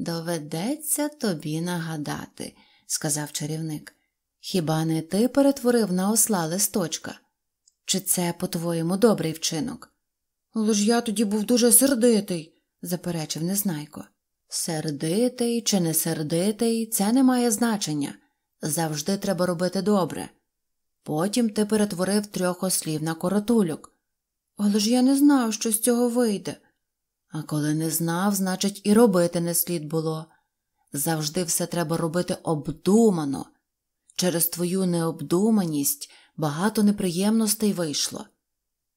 Доведеться тобі нагадати, сказав чарівник. Хіба не ти перетворив на осла листочка? Чи це, по-твоєму, добрий вчинок? Але ж я тоді був дуже сердитий, заперечив незнайко. Сердитий чи не сердитий, це не має значення. Завжди треба робити добре. Потім ти перетворив трьох ослів на коротулюк. Але ж я не знав, що з цього вийде. А коли не знав, значить, і робити не слід було. Завжди все треба робити обдумано. Через твою необдуманість багато неприємностей вийшло.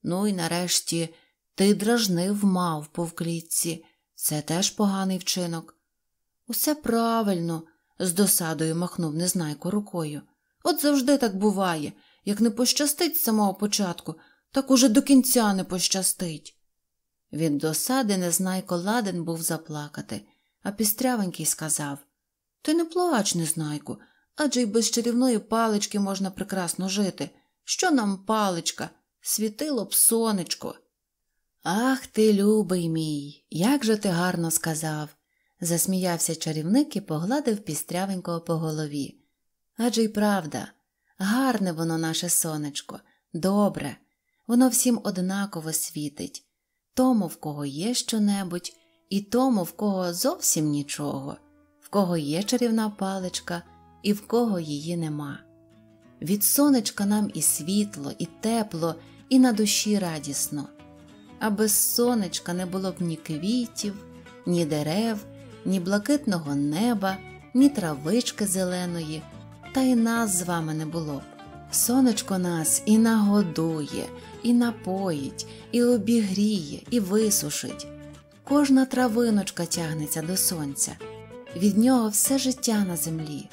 Ну і нарешті ти дражнив мавпу в клітці. Це теж поганий вчинок. Усе правильно, з досадою махнув незнайко рукою. От завжди так буває. Як не пощастить з самого початку, так уже до кінця не пощастить. Від досади незнайко ладен був заплакати, а пістрявенький сказав Ти не плач, незнайку, адже й без чарівної палички можна прекрасно жити. Що нам паличка? Світило б сонечко. Ах ти, любий мій, як же ти гарно сказав, засміявся чарівник і погладив пістрявенького по голові. Адже й правда, гарне воно наше сонечко, добре, воно всім однаково світить тому, в кого є щонебудь, і тому, в кого зовсім нічого, в кого є чарівна паличка, і в кого її нема. Від сонечка нам і світло, і тепло, і на душі радісно. А без сонечка не було б ні квітів, ні дерев, ні блакитного неба, ні травички зеленої, та й нас з вами не було б. Сонечко нас і нагодує, і напоїть, і обігріє, і висушить. Кожна травиночка тягнеться до сонця, від нього все життя на землі.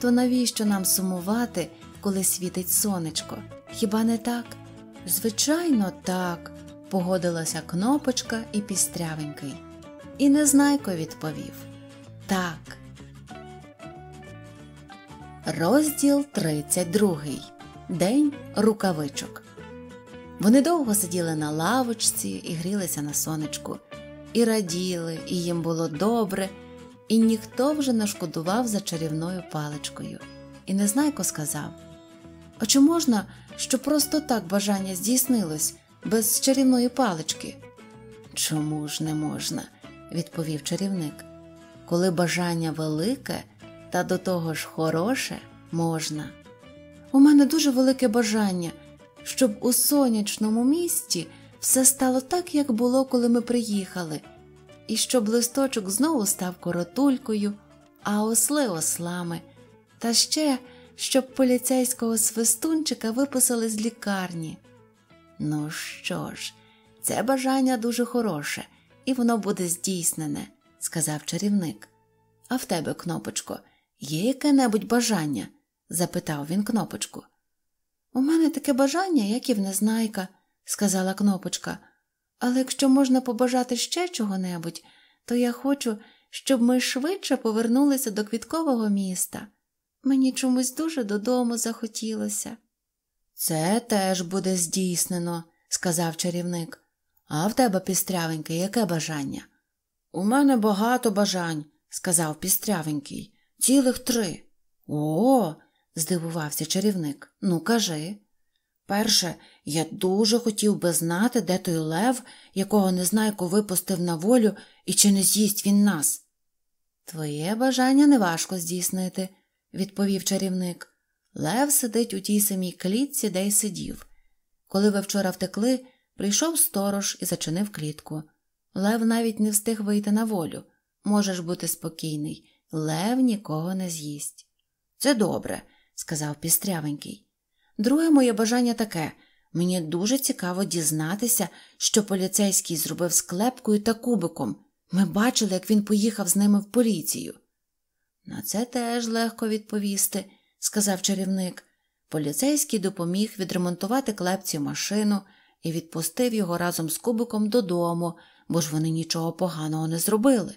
То навіщо нам сумувати, коли світить сонечко? Хіба не так? Звичайно, так, погодилася кнопочка і пістрявенький. І Незнайко відповів Так, Розділ 32. День рукавичок. Вони довго сиділи на лавочці і грілися на сонечку, і раділи, і їм було добре, і ніхто вже не шкодував за чарівною паличкою. І незнайко сказав А чи можна, що просто так бажання здійснилось, без чарівної палички? Чому ж не можна? відповів чарівник. Коли бажання велике, та до того ж хороше можна. У мене дуже велике бажання, щоб у сонячному місті все стало так, як було, коли ми приїхали, і щоб листочок знову став коротулькою, а осли ослами, та ще щоб поліцейського свистунчика виписали з лікарні. Ну що ж, це бажання дуже хороше, і воно буде здійснене, сказав чарівник. А в тебе, кнопочко, Є яке небудь бажання? запитав він кнопочку. У мене таке бажання, як і в незнайка, сказала кнопочка, але якщо можна побажати ще чого-небудь, то я хочу, щоб ми швидше повернулися до квіткового міста. Мені чомусь дуже додому захотілося. Це теж буде здійснено, сказав чарівник. А в тебе, пістрявенький, яке бажання? У мене багато бажань, сказав пістрявенький. Цілих три. О, здивувався чарівник. Ну, кажи. Перше, я дуже хотів би знати, де той лев, якого незнайко випустив на волю, і чи не з'їсть він нас. Твоє бажання неважко здійснити, відповів чарівник. Лев сидить у тій самій клітці, де й сидів. Коли ви вчора втекли, прийшов сторож і зачинив клітку. Лев навіть не встиг вийти на волю. Можеш бути спокійний. Лев нікого не з'їсть. Це добре, сказав пістрявенький. Друге моє бажання таке мені дуже цікаво дізнатися, що поліцейський зробив з клепкою та кубиком. Ми бачили, як він поїхав з ними в поліцію. На це теж легко відповісти, сказав чарівник. Поліцейський допоміг відремонтувати клепці машину і відпустив його разом з кубиком додому, бо ж вони нічого поганого не зробили.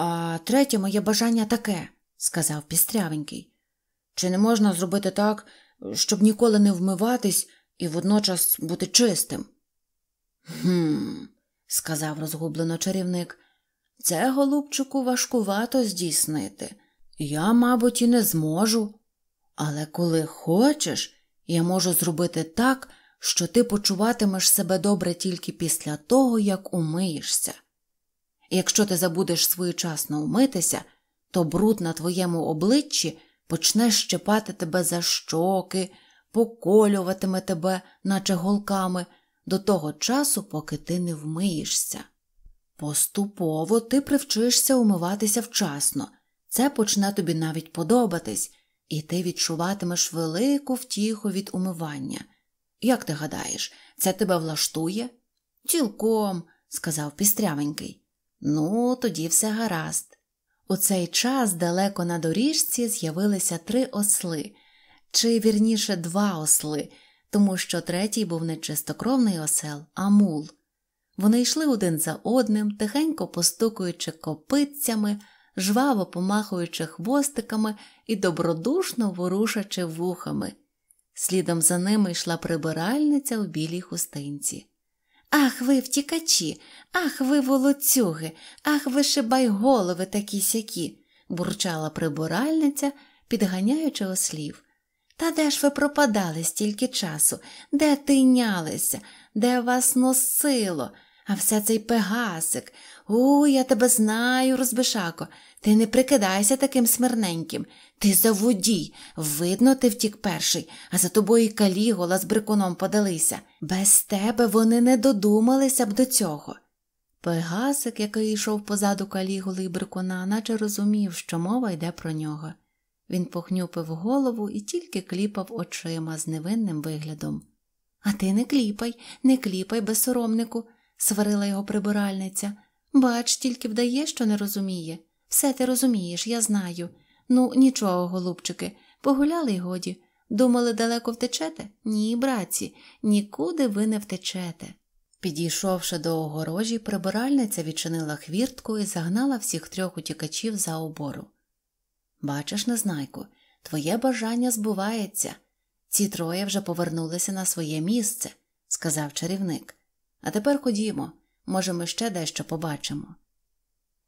А третє моє бажання таке, сказав пістрявенький. Чи не можна зробити так, щоб ніколи не вмиватись і водночас бути чистим? Хм, сказав розгублено чарівник, це, голубчику, важкувато здійснити. Я, мабуть, і не зможу. Але коли хочеш, я можу зробити так, що ти почуватимеш себе добре тільки після того, як умиєшся. Якщо ти забудеш своєчасно умитися, то бруд на твоєму обличчі почне щепати тебе за щоки, поколюватиме тебе, наче голками, до того часу, поки ти не вмиєшся. Поступово ти привчишся умиватися вчасно, це почне тобі навіть подобатись, і ти відчуватимеш велику втіху від умивання. Як ти гадаєш, це тебе влаштує? Цілком, сказав пістрявенький. Ну, тоді все гаразд. У цей час далеко на доріжці з'явилися три осли, чи вірніше два осли, тому що третій був не чистокровний осел, а мул. Вони йшли один за одним, тихенько постукуючи копитцями, жваво помахуючи хвостиками і добродушно ворушачи вухами. Слідом за ними йшла прибиральниця в білій хустинці. Ах, ви втікачі, ах, ви волоцюги, ах, ви шибай голови такі сякі, бурчала прибиральниця, підганяючи ослів. Та де ж ви пропадали стільки часу? Де тинялися, де вас носило? А все цей пегасик. У, я тебе знаю, розбишако, ти не прикидайся таким смирненьким. Ти заводій, видно, ти втік перший, а за тобою і калігола з бриконом подалися. Без тебе вони не додумалися б до цього. Пегасик, який йшов позаду калігули і брикона, наче розумів, що мова йде про нього. Він похнюпив голову і тільки кліпав очима з невинним виглядом. А ти не кліпай, не кліпай, безсоромнику, сварила його прибиральниця. Бач, тільки вдає, що не розуміє. Все ти розумієш, я знаю. Ну, нічого, голубчики, погуляли й годі. Думали, далеко втечете? Ні, братці, нікуди ви не втечете. Підійшовши до огорожі, прибиральниця відчинила хвіртку і загнала всіх трьох утікачів за обору. Бачиш, незнайку, твоє бажання збувається. Ці троє вже повернулися на своє місце, сказав чарівник. А тепер ходімо, може, ми ще дещо побачимо.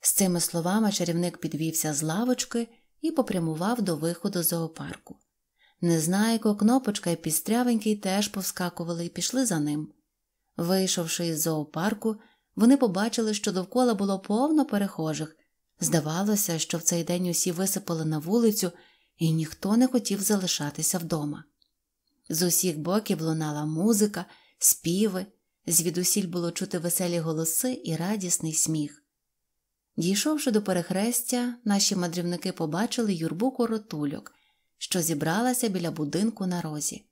З цими словами чарівник підвівся з лавочки і попрямував до виходу зоопарку. Незнайко, кнопочка і пістрявенький теж повскакували і пішли за ним. Вийшовши із зоопарку, вони побачили, що довкола було повно перехожих. Здавалося, що в цей день усі висипали на вулицю, і ніхто не хотів залишатися вдома. З усіх боків лунала музика, співи, звідусіль було чути веселі голоси і радісний сміх. Дійшовши до перехрестя, наші мандрівники побачили юрбу коротульок, що зібралася біля будинку на розі.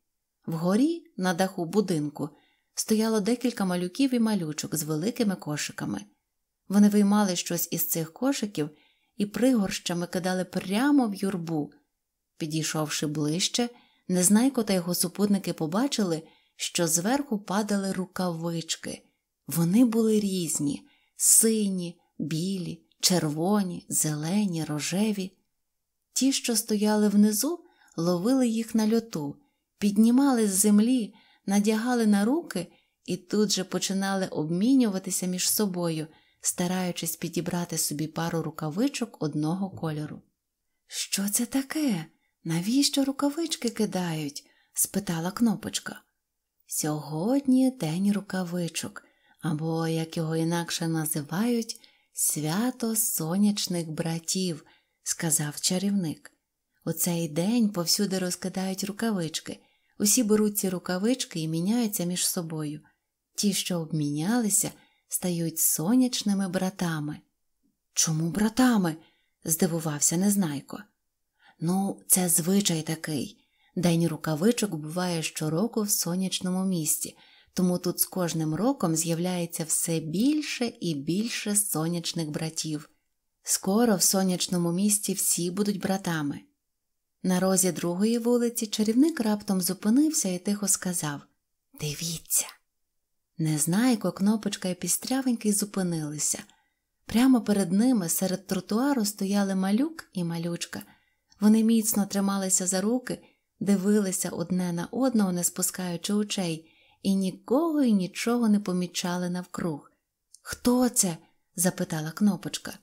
Вгорі, на даху будинку, стояло декілька малюків і малючок з великими кошиками. Вони виймали щось із цих кошиків і пригорщами кидали прямо в юрбу. Підійшовши ближче, незнайко та його супутники побачили, що зверху падали рукавички. Вони були різні, сині білі, червоні, зелені, рожеві. Ті, що стояли внизу, ловили їх на льоту, піднімали з землі, надягали на руки і тут же починали обмінюватися між собою, стараючись підібрати собі пару рукавичок одного кольору. Що це таке? Навіщо рукавички кидають? спитала кнопочка. Сьогодні день рукавичок, або, як його інакше називають, Свято сонячних братів, сказав чарівник. У цей день повсюди розкидають рукавички, усі беруть ці рукавички і міняються між собою. Ті, що обмінялися, стають сонячними братами. Чому братами? здивувався незнайко. Ну, це звичай такий. День рукавичок буває щороку в сонячному місті тому тут з кожним роком з'являється все більше і більше сонячних братів. Скоро в сонячному місті всі будуть братами. На розі другої вулиці чарівник раптом зупинився і тихо сказав Дивіться. Незнайко, кнопочка і пістрявенький зупинилися. Прямо перед ними серед тротуару стояли малюк і малючка. Вони міцно трималися за руки, дивилися одне на одного, не спускаючи очей, і нікого і нічого не помічали навкруг. Хто це? запитала кнопочка.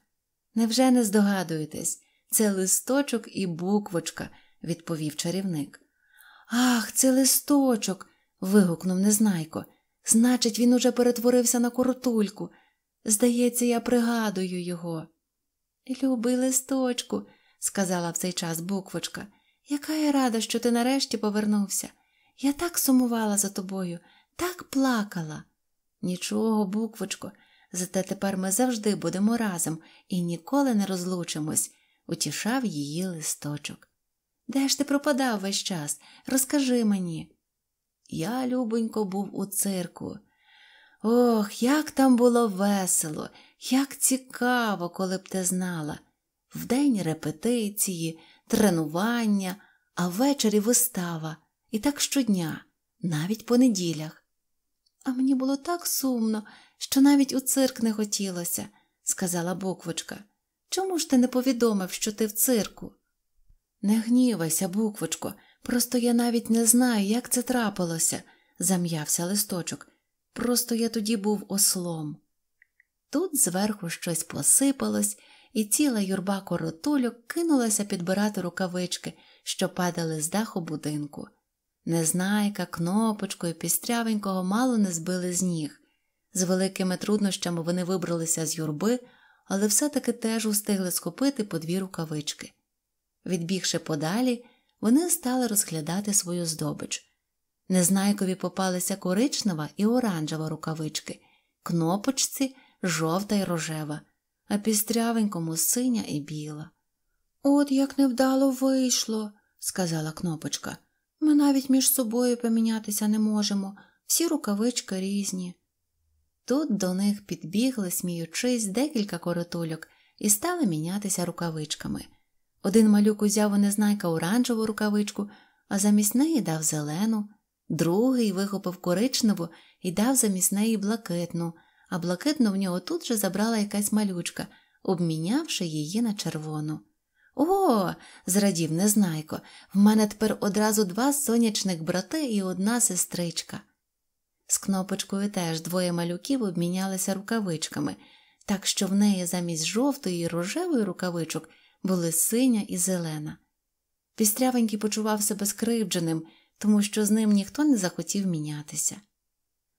Невже не здогадуєтесь? Це листочок і буквочка, відповів чарівник. Ах, це листочок. вигукнув незнайко. Значить, він уже перетворився на коротульку. Здається, я пригадую його. Любий листочку, сказала в цей час буквочка, яка я рада, що ти нарешті повернувся. Я так сумувала за тобою, так плакала. Нічого, буквочко, зате тепер ми завжди будемо разом і ніколи не розлучимось, утішав її листочок. Де ж ти пропадав весь час? Розкажи мені. Я, любонько, був у цирку. Ох, як там було весело, як цікаво, коли б ти знала. Вдень репетиції, тренування, а ввечері вистава. І так щодня, навіть по неділях. А мені було так сумно, що навіть у цирк не хотілося, сказала буквочка. Чому ж ти не повідомив, що ти в цирку? Не гнівайся, буквочко, просто я навіть не знаю, як це трапилося, зам'явся листочок. Просто я тоді був ослом. Тут зверху щось посипалось, і ціла юрба коротульок кинулася підбирати рукавички, що падали з даху будинку. Незнайка, кнопочку і пістрявенького мало не збили з ніг. З великими труднощами вони вибралися з юрби, але все-таки теж устигли схопити по дві рукавички. Відбігши подалі, вони стали розглядати свою здобич. Незнайкові попалися коричнева і оранжева рукавички, кнопочці жовта й рожева, а пістрявенькому синя і біла. От як невдало вийшло, сказала кнопочка. Ми навіть між собою помінятися не можемо, всі рукавички різні. Тут до них підбігли, сміючись, декілька коротульок і стали мінятися рукавичками. Один малюк узяв у незнайка оранжеву рукавичку, а замість неї дав зелену, другий вихопив коричневу і дав замість неї блакитну, а блакитну в нього тут же забрала якась малючка, обмінявши її на червону. О, зрадів незнайко, в мене тепер одразу два сонячних брати і одна сестричка. З кнопочкою теж двоє малюків обмінялися рукавичками, так що в неї замість жовтої і рожевої рукавичок були синя і зелена. Пістрявенький почував себе скривдженим, тому що з ним ніхто не захотів мінятися.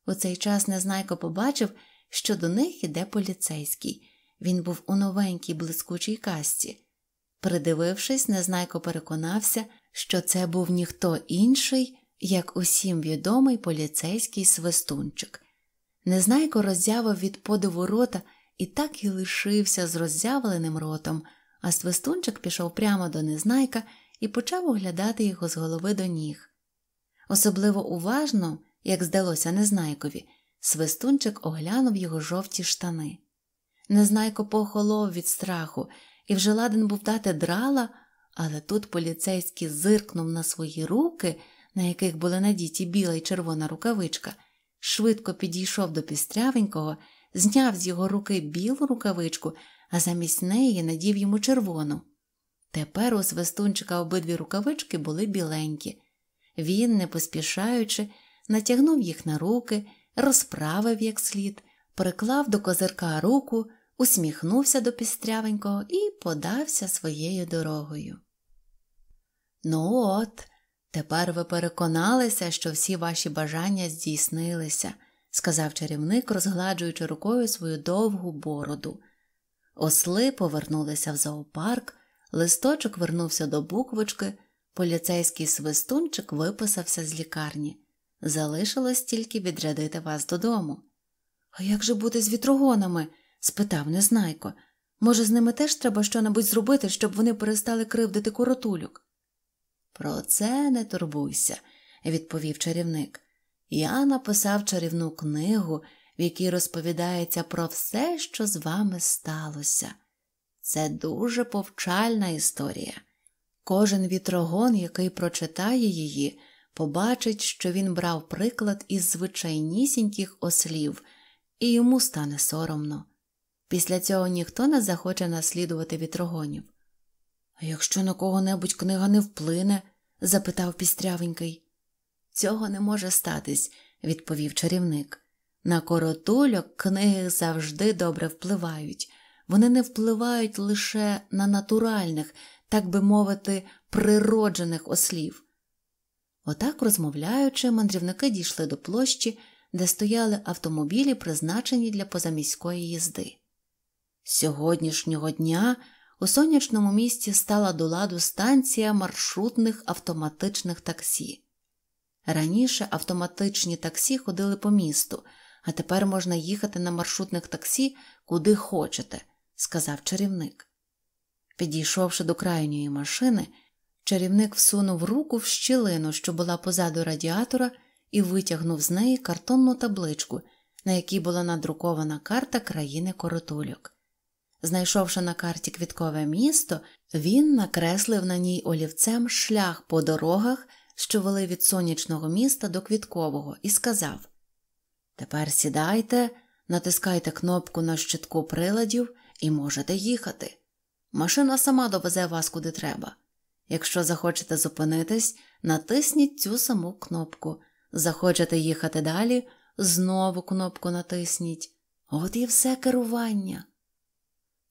У цей час незнайко побачив, що до них іде поліцейський. Він був у новенькій блискучій касці. Придивившись, Незнайко переконався, що це був ніхто інший, як усім відомий поліцейський свистунчик. Незнайко роззявив від подиву рота і так і лишився з роззявленим ротом, а свистунчик пішов прямо до незнайка і почав оглядати його з голови до ніг. Особливо уважно, як здалося незнайкові, свистунчик оглянув його жовті штани. Незнайко похолов від страху і вже ладен був дати драла, але тут поліцейський зиркнув на свої руки, на яких були надіті біла й червона рукавичка, швидко підійшов до пістрявенького, зняв з його руки білу рукавичку, а замість неї надів йому червону. Тепер у свистунчика обидві рукавички були біленькі. Він, не поспішаючи, натягнув їх на руки, розправив як слід, приклав до козирка руку, усміхнувся до пістрявенького і подався своєю дорогою. Ну от, тепер ви переконалися, що всі ваші бажання здійснилися, сказав чарівник, розгладжуючи рукою свою довгу бороду. Осли повернулися в зоопарк, листочок вернувся до буквочки, поліцейський свистунчик виписався з лікарні. Залишилось тільки відрядити вас додому. А як же бути з вітрогонами? спитав незнайко. Може, з ними теж треба щонебудь зробити, щоб вони перестали кривдити коротулюк? Про це не турбуйся, відповів чарівник. Я написав чарівну книгу, в якій розповідається про все, що з вами сталося. Це дуже повчальна історія. Кожен вітрогон, який прочитає її, побачить, що він брав приклад із звичайнісіньких ослів, і йому стане соромно. Після цього ніхто не захоче наслідувати вітрогонів. А якщо на кого-небудь книга не вплине? запитав пістрявенький. Цього не може статись, відповів чарівник. На коротульок книги завжди добре впливають, вони не впливають лише на натуральних, так би мовити, природжених ослів. Отак, розмовляючи, мандрівники дійшли до площі, де стояли автомобілі, призначені для позаміської їзди. З сьогоднішнього дня у сонячному місті стала до ладу станція маршрутних автоматичних таксі. Раніше автоматичні таксі ходили по місту, а тепер можна їхати на маршрутних таксі куди хочете, сказав чарівник. Підійшовши до крайньої машини, чарівник всунув руку в щілину, що була позаду радіатора, і витягнув з неї картонну табличку, на якій була надрукована карта країни коротульок. Знайшовши на карті квіткове місто, він накреслив на ній олівцем шлях по дорогах, що вели від сонячного міста до квіткового, і сказав: Тепер сідайте, натискайте кнопку на щитку приладів і можете їхати. Машина сама довезе вас куди треба. Якщо захочете зупинитись, натисніть цю саму кнопку. Захочете їхати далі, знову кнопку натисніть. От і все керування.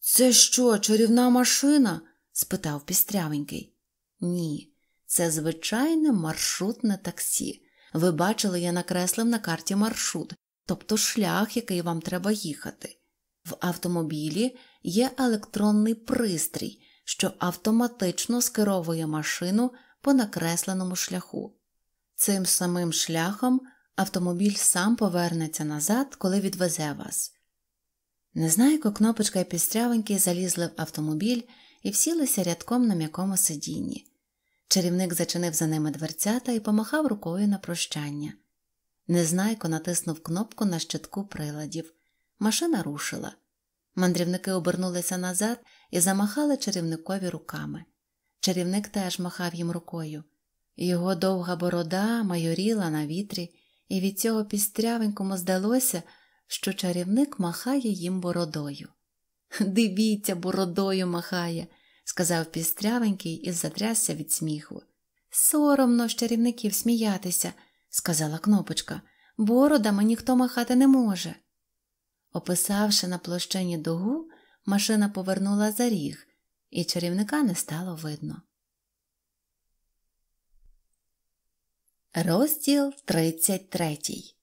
Це що, чарівна машина? спитав пістрявенький. Ні, це звичайне маршрутне таксі. Ви бачили, я накреслив на карті маршрут, тобто шлях, який вам треба їхати. В автомобілі є електронний пристрій, що автоматично скеровує машину по накресленому шляху. Цим самим шляхом автомобіль сам повернеться назад, коли відвезе вас. Незнайко кнопочка пістрявеньки залізли в автомобіль і всілися рядком на м'якому сидінні. Чарівник зачинив за ними дверцята і помахав рукою на прощання. Незнайко натиснув кнопку на щитку приладів. Машина рушила. Мандрівники обернулися назад і замахали чарівникові руками. Чарівник теж махав їм рукою. Його довга борода майоріла на вітрі, і від цього пістрявенькому здалося що чарівник махає їм бородою. [LAUGHS] Дивіться, бородою махає, сказав пістрявенький і затрясся від сміху. Соромно з чарівників сміятися, сказала кнопочка. Бородами ніхто махати не може. Описавши на площині дугу, машина повернула за ріг, і чарівника не стало видно. Розділ тридцять третій.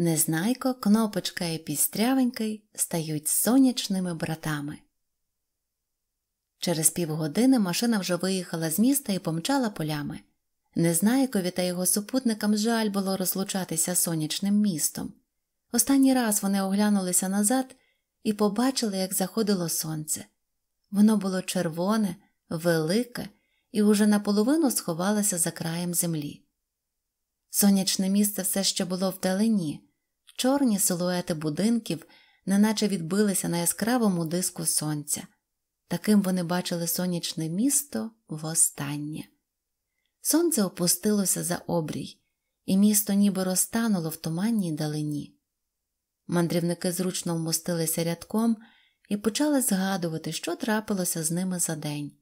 Незнайко, кнопочка і пістрявенький стають сонячними братами. Через півгодини машина вже виїхала з міста і помчала полями. Незнайкові та його супутникам жаль було розлучатися сонячним містом. Останній раз вони оглянулися назад і побачили, як заходило сонце. Воно було червоне, велике і уже наполовину сховалося за краєм землі. Сонячне місце все ще було вдалині, чорні силуети будинків, неначе відбилися на яскравому диску сонця. Таким вони бачили сонячне місто востаннє. Сонце опустилося за обрій, і місто ніби розтануло в туманній далині. Мандрівники зручно вмостилися рядком і почали згадувати, що трапилося з ними за день.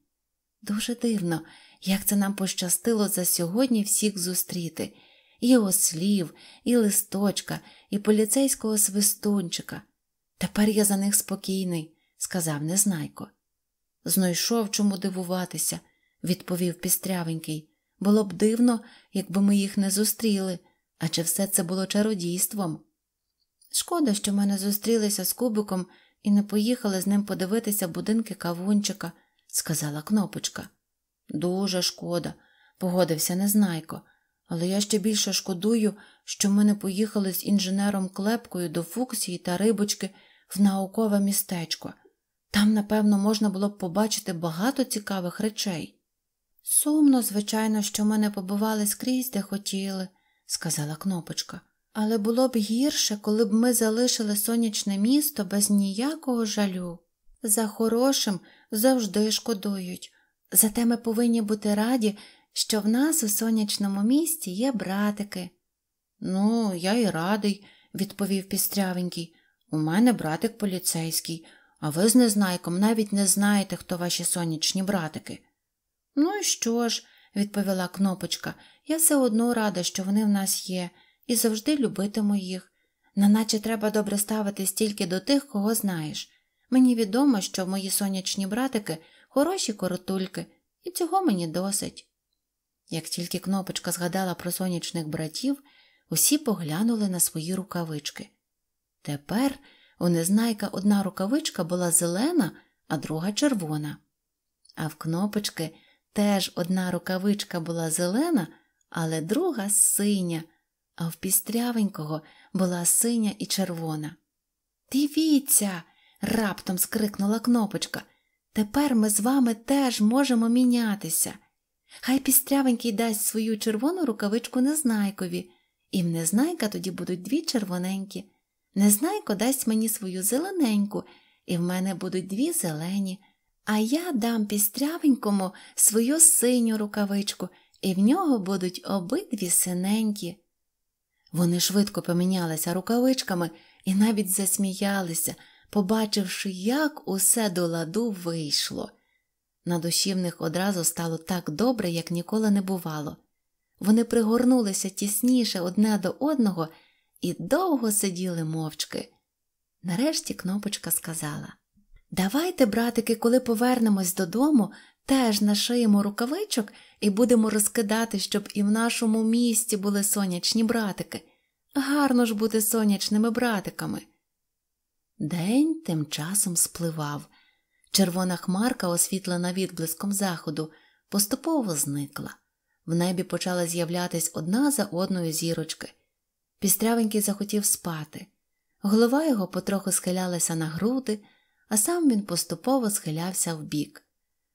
Дуже дивно, як це нам пощастило за сьогодні всіх зустріти і ослів, і листочка, і поліцейського свистончика. Тепер я за них спокійний, сказав незнайко. Знайшов чому дивуватися, відповів пістрявенький. Було б дивно, якби ми їх не зустріли, адже все це було чародійством. Шкода, що ми не зустрілися з кубиком і не поїхали з ним подивитися будинки кавунчика, сказала кнопочка. Дуже шкода, погодився незнайко, але я ще більше шкодую, що ми не поїхали з інженером клепкою до фуксії та рибочки в наукове містечко. Там, напевно, можна було б побачити багато цікавих речей. Сумно, звичайно, що ми не побували скрізь, де хотіли, сказала кнопочка, але було б гірше, коли б ми залишили сонячне місто без ніякого жалю. За хорошим завжди шкодують. Зате ми повинні бути раді, що в нас у сонячному місті є братики. Ну, я й радий, відповів пістрявенький. У мене братик поліцейський, а ви з незнайком навіть не знаєте, хто ваші сонячні братики. Ну і що ж, відповіла кнопочка, я все одно рада, що вони в нас є, і завжди любитиму їх. Неначе треба добре ставитись тільки до тих, кого знаєш. Мені відомо, що мої сонячні братики хороші коротульки, і цього мені досить. Як тільки кнопочка згадала про сонячних братів, Усі поглянули на свої рукавички. Тепер у незнайка одна рукавичка була зелена, а друга червона. А в кнопочки теж одна рукавичка була зелена, але друга синя, а в пістрявенького була синя і червона. Дивіться. раптом скрикнула кнопочка. Тепер ми з вами теж можемо мінятися. Хай пістрявенький дасть свою червону рукавичку незнайкові. І в незнайка тоді будуть дві червоненькі. Незнайко дасть мені свою зелененьку, і в мене будуть дві зелені, а я дам пістрявенькому свою синю рукавичку, і в нього будуть обидві синенькі. Вони швидко помінялися рукавичками і навіть засміялися, побачивши, як усе до ладу вийшло. На душі в них одразу стало так добре, як ніколи не бувало. Вони пригорнулися тісніше одне до одного і довго сиділи мовчки. Нарешті кнопочка сказала Давайте, братики, коли повернемось додому, теж нашиємо рукавичок і будемо розкидати, щоб і в нашому місті були сонячні братики. Гарно ж бути сонячними братиками. День тим часом спливав. Червона хмарка, освітлена відблиском заходу, поступово зникла. В небі почала з'являтись одна за одною зірочки. Пістрявенький захотів спати. Голова його потроху схилялася на груди, а сам він поступово схилявся вбік.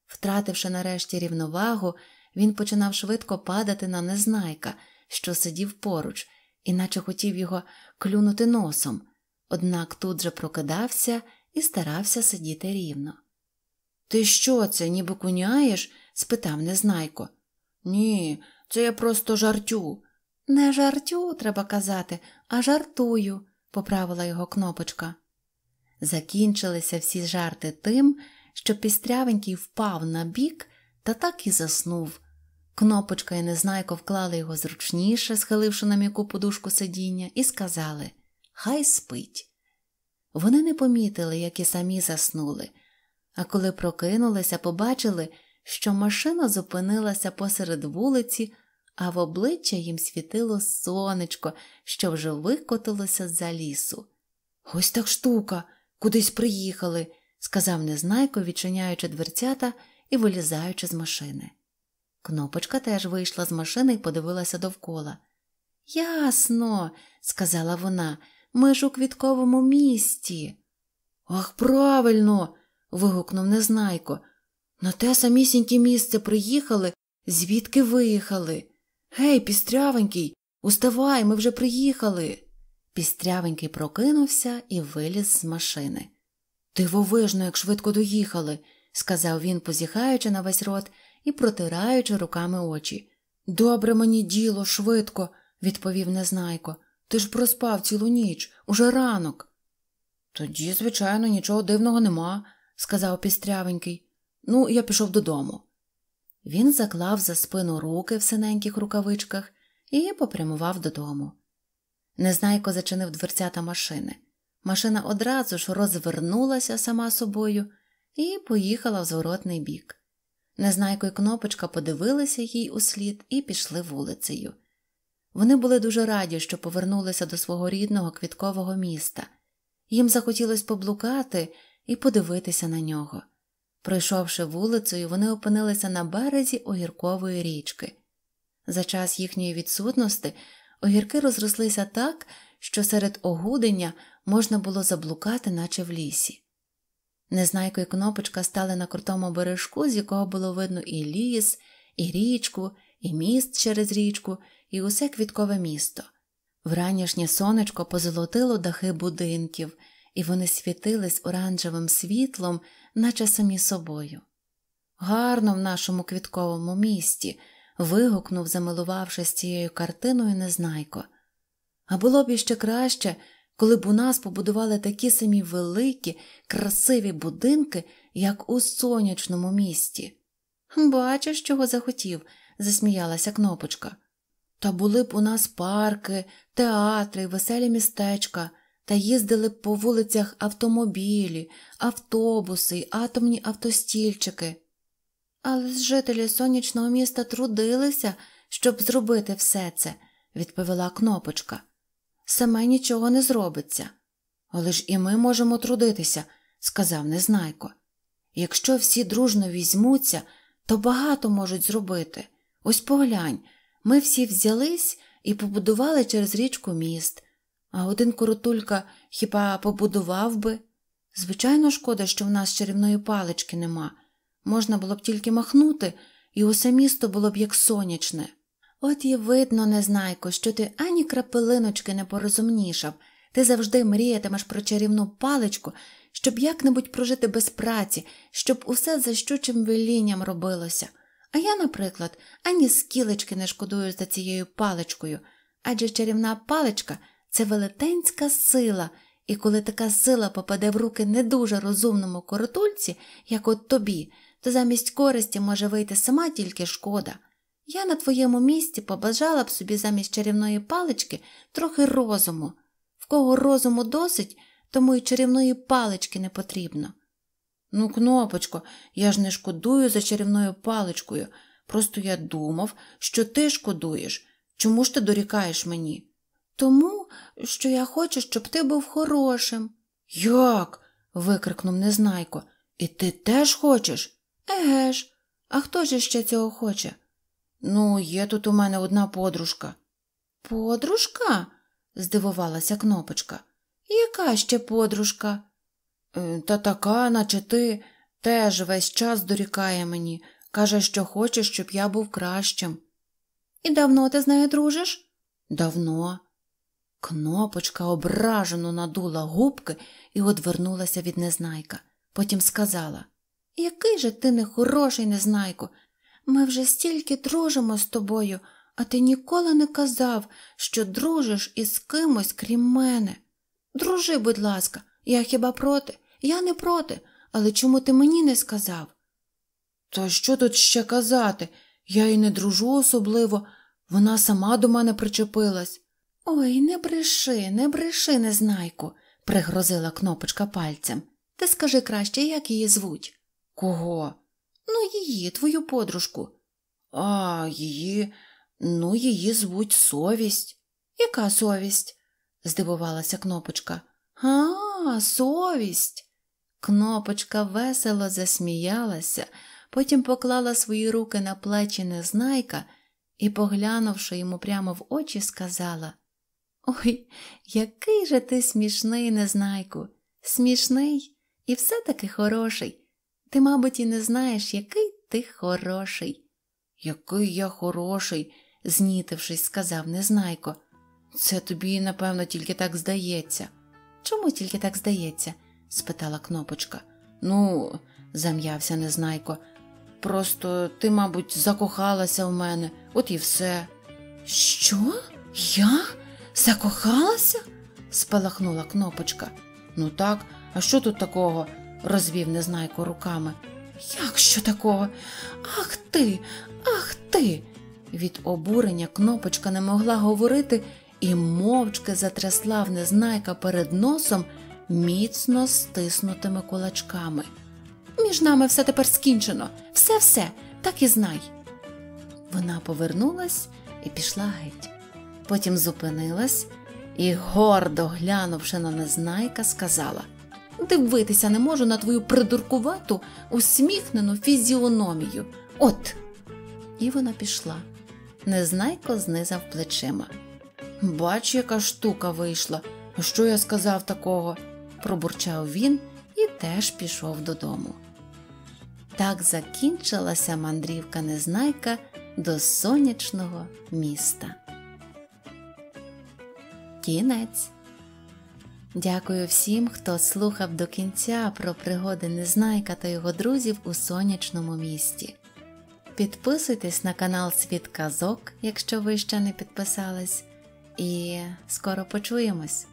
Втративши нарешті рівновагу, він починав швидко падати на незнайка, що сидів поруч, іначе хотів його клюнути носом, однак тут же прокидався і старався сидіти рівно. Ти що це, ніби куняєш? спитав незнайко. Ні, це я просто жартю. Не жартю, треба казати, а жартую, поправила його кнопочка. Закінчилися всі жарти тим, що пістрявенький впав на бік та так і заснув. Кнопочка і незнайко вклали його зручніше, схиливши на м'яку подушку сидіння, і сказали Хай спить. Вони не помітили, як і самі заснули, а коли прокинулися, побачили, що машина зупинилася посеред вулиці, а в обличчя їм світило сонечко, що вже викотилося за лісу. Ось так штука, кудись приїхали, сказав незнайко, відчиняючи дверцята і вилізаючи з машини. Кнопочка теж вийшла з машини і подивилася довкола. Ясно, сказала вона, ми ж у квітковому місті. Ах, правильно. вигукнув незнайко. На те самісіньке місце приїхали, звідки виїхали. Гей, пістрявенький, уставай, ми вже приїхали. Пістрявенький прокинувся і виліз з машини. Дивовижно, як швидко доїхали, сказав він, позіхаючи на весь рот і протираючи руками очі. Добре мені діло, швидко, відповів незнайко. Ти ж проспав цілу ніч, уже ранок. Тоді, звичайно, нічого дивного нема, сказав пістрявенький. Ну, я пішов додому. Він заклав за спину руки в синеньких рукавичках і попрямував додому. Незнайко зачинив дверцята машини. Машина одразу ж розвернулася сама собою і поїхала в зворотний бік. Незнайко і кнопочка подивилися їй услід і пішли вулицею. Вони були дуже раді, що повернулися до свого рідного квіткового міста. Їм захотілося поблукати і подивитися на нього. Пройшовши вулицею, вони опинилися на березі огіркової річки. За час їхньої відсутності огірки розрослися так, що серед огудення можна було заблукати, наче в лісі. Незнайко і кнопочка стали на крутому бережку, з якого було видно і ліс, і річку, і міст через річку, і усе квіткове місто. Вранішнє сонечко позолотило дахи будинків і вони світились оранжевим світлом, наче самі собою. Гарно в нашому квітковому місті. вигукнув, замилувавшись цією картиною Незнайко. А було б іще краще, коли б у нас побудували такі самі великі, красиві будинки, як у сонячному місті. Бачиш, чого захотів, засміялася кнопочка. Та були б у нас парки, театри, веселі містечка та їздили по вулицях автомобілі, автобуси, атомні автостільчики. Але жителі сонячного міста трудилися, щоб зробити все це, відповіла кнопочка. Саме нічого не зробиться. Але ж і ми можемо трудитися, сказав Незнайко. Якщо всі дружно візьмуться, то багато можуть зробити. Ось поглянь, ми всі взялись і побудували через річку міст. А один коротулька хіба побудував би? Звичайно, шкода, що в нас чарівної палички нема. Можна було б тільки махнути, і усе місто було б як сонячне. От і видно, незнайко, що ти ані крапелиночки не порозумнішав, ти завжди мріятимеш про чарівну паличку, щоб як-небудь прожити без праці, щоб усе за щучим велінням робилося. А я, наприклад, ані скілечки не шкодую за цією паличкою, адже чарівна паличка. Це велетенська сила, і коли така сила попаде в руки не дуже розумному коротульці, як от тобі, то замість користі може вийти сама тільки шкода. Я на твоєму місці побажала б собі замість чарівної палички трохи розуму. В кого розуму досить, тому й чарівної палички не потрібно. Ну, кнопочко, я ж не шкодую за чарівною паличкою. Просто я думав, що ти шкодуєш. Чому ж ти дорікаєш мені? Тому, що я хочу, щоб ти був хорошим. Як? викрикнув незнайко. І ти теж хочеш? Еге ж, а хто ж ще цього хоче? Ну, є тут у мене одна подружка. Подружка? здивувалася кнопочка. Яка ще подружка? Е, та така, наче ти, теж весь час дорікає мені, каже, що хоче, щоб я був кращим. І давно ти з нею дружиш? Давно. Кнопочка ображено надула губки і одвернулася від незнайка. Потім сказала Який же ти нехороший, незнайко. Ми вже стільки дружимо з тобою, а ти ніколи не казав, що дружиш із кимось, крім мене. Дружи, будь ласка, я хіба проти? Я не проти, але чому ти мені не сказав? Та що тут ще казати? Я й не дружу особливо, вона сама до мене причепилась. Ой, не бреши, не бреши, незнайку, пригрозила кнопочка пальцем. Ти скажи краще, як її звуть. Кого? Ну, її, твою подружку. А, її, ну, її звуть совість. Яка совість? здивувалася кнопочка. А, совість. Кнопочка весело засміялася, потім поклала свої руки на плечі незнайка і, поглянувши йому прямо в очі, сказала Ой, який же ти смішний, незнайку, смішний і все-таки хороший. Ти, мабуть, і не знаєш, який ти хороший. Який я хороший, знітившись, сказав незнайко. Це тобі, напевно, тільки так здається. Чому тільки так здається? спитала кнопочка. Ну, зам'явся незнайко. Просто ти, мабуть, закохалася в мене, от і все. Що? Я? Закохалася? спалахнула кнопочка. Ну так, а що тут такого? розвів незнайко руками. Як що такого? Ах ти, ах ти. Від обурення кнопочка не могла говорити і мовчки затрясла в незнайка перед носом міцно стиснутими кулачками. Між нами все тепер скінчено, все, все, так і знай. Вона повернулась і пішла геть потім зупинилась і, гордо глянувши на незнайка, сказала Дивитися не можу на твою придуркувату, усміхнену фізіономію. От. І вона пішла. Незнайко знизав плечима. Бач, яка штука вийшла. Що я сказав такого? пробурчав він і теж пішов додому. Так закінчилася мандрівка незнайка до сонячного міста. Кінець. Дякую всім, хто слухав до кінця про пригоди Незнайка та його друзів у сонячному місті. Підписуйтесь на канал Світ Казок, якщо ви ще не підписались, і скоро почуємось!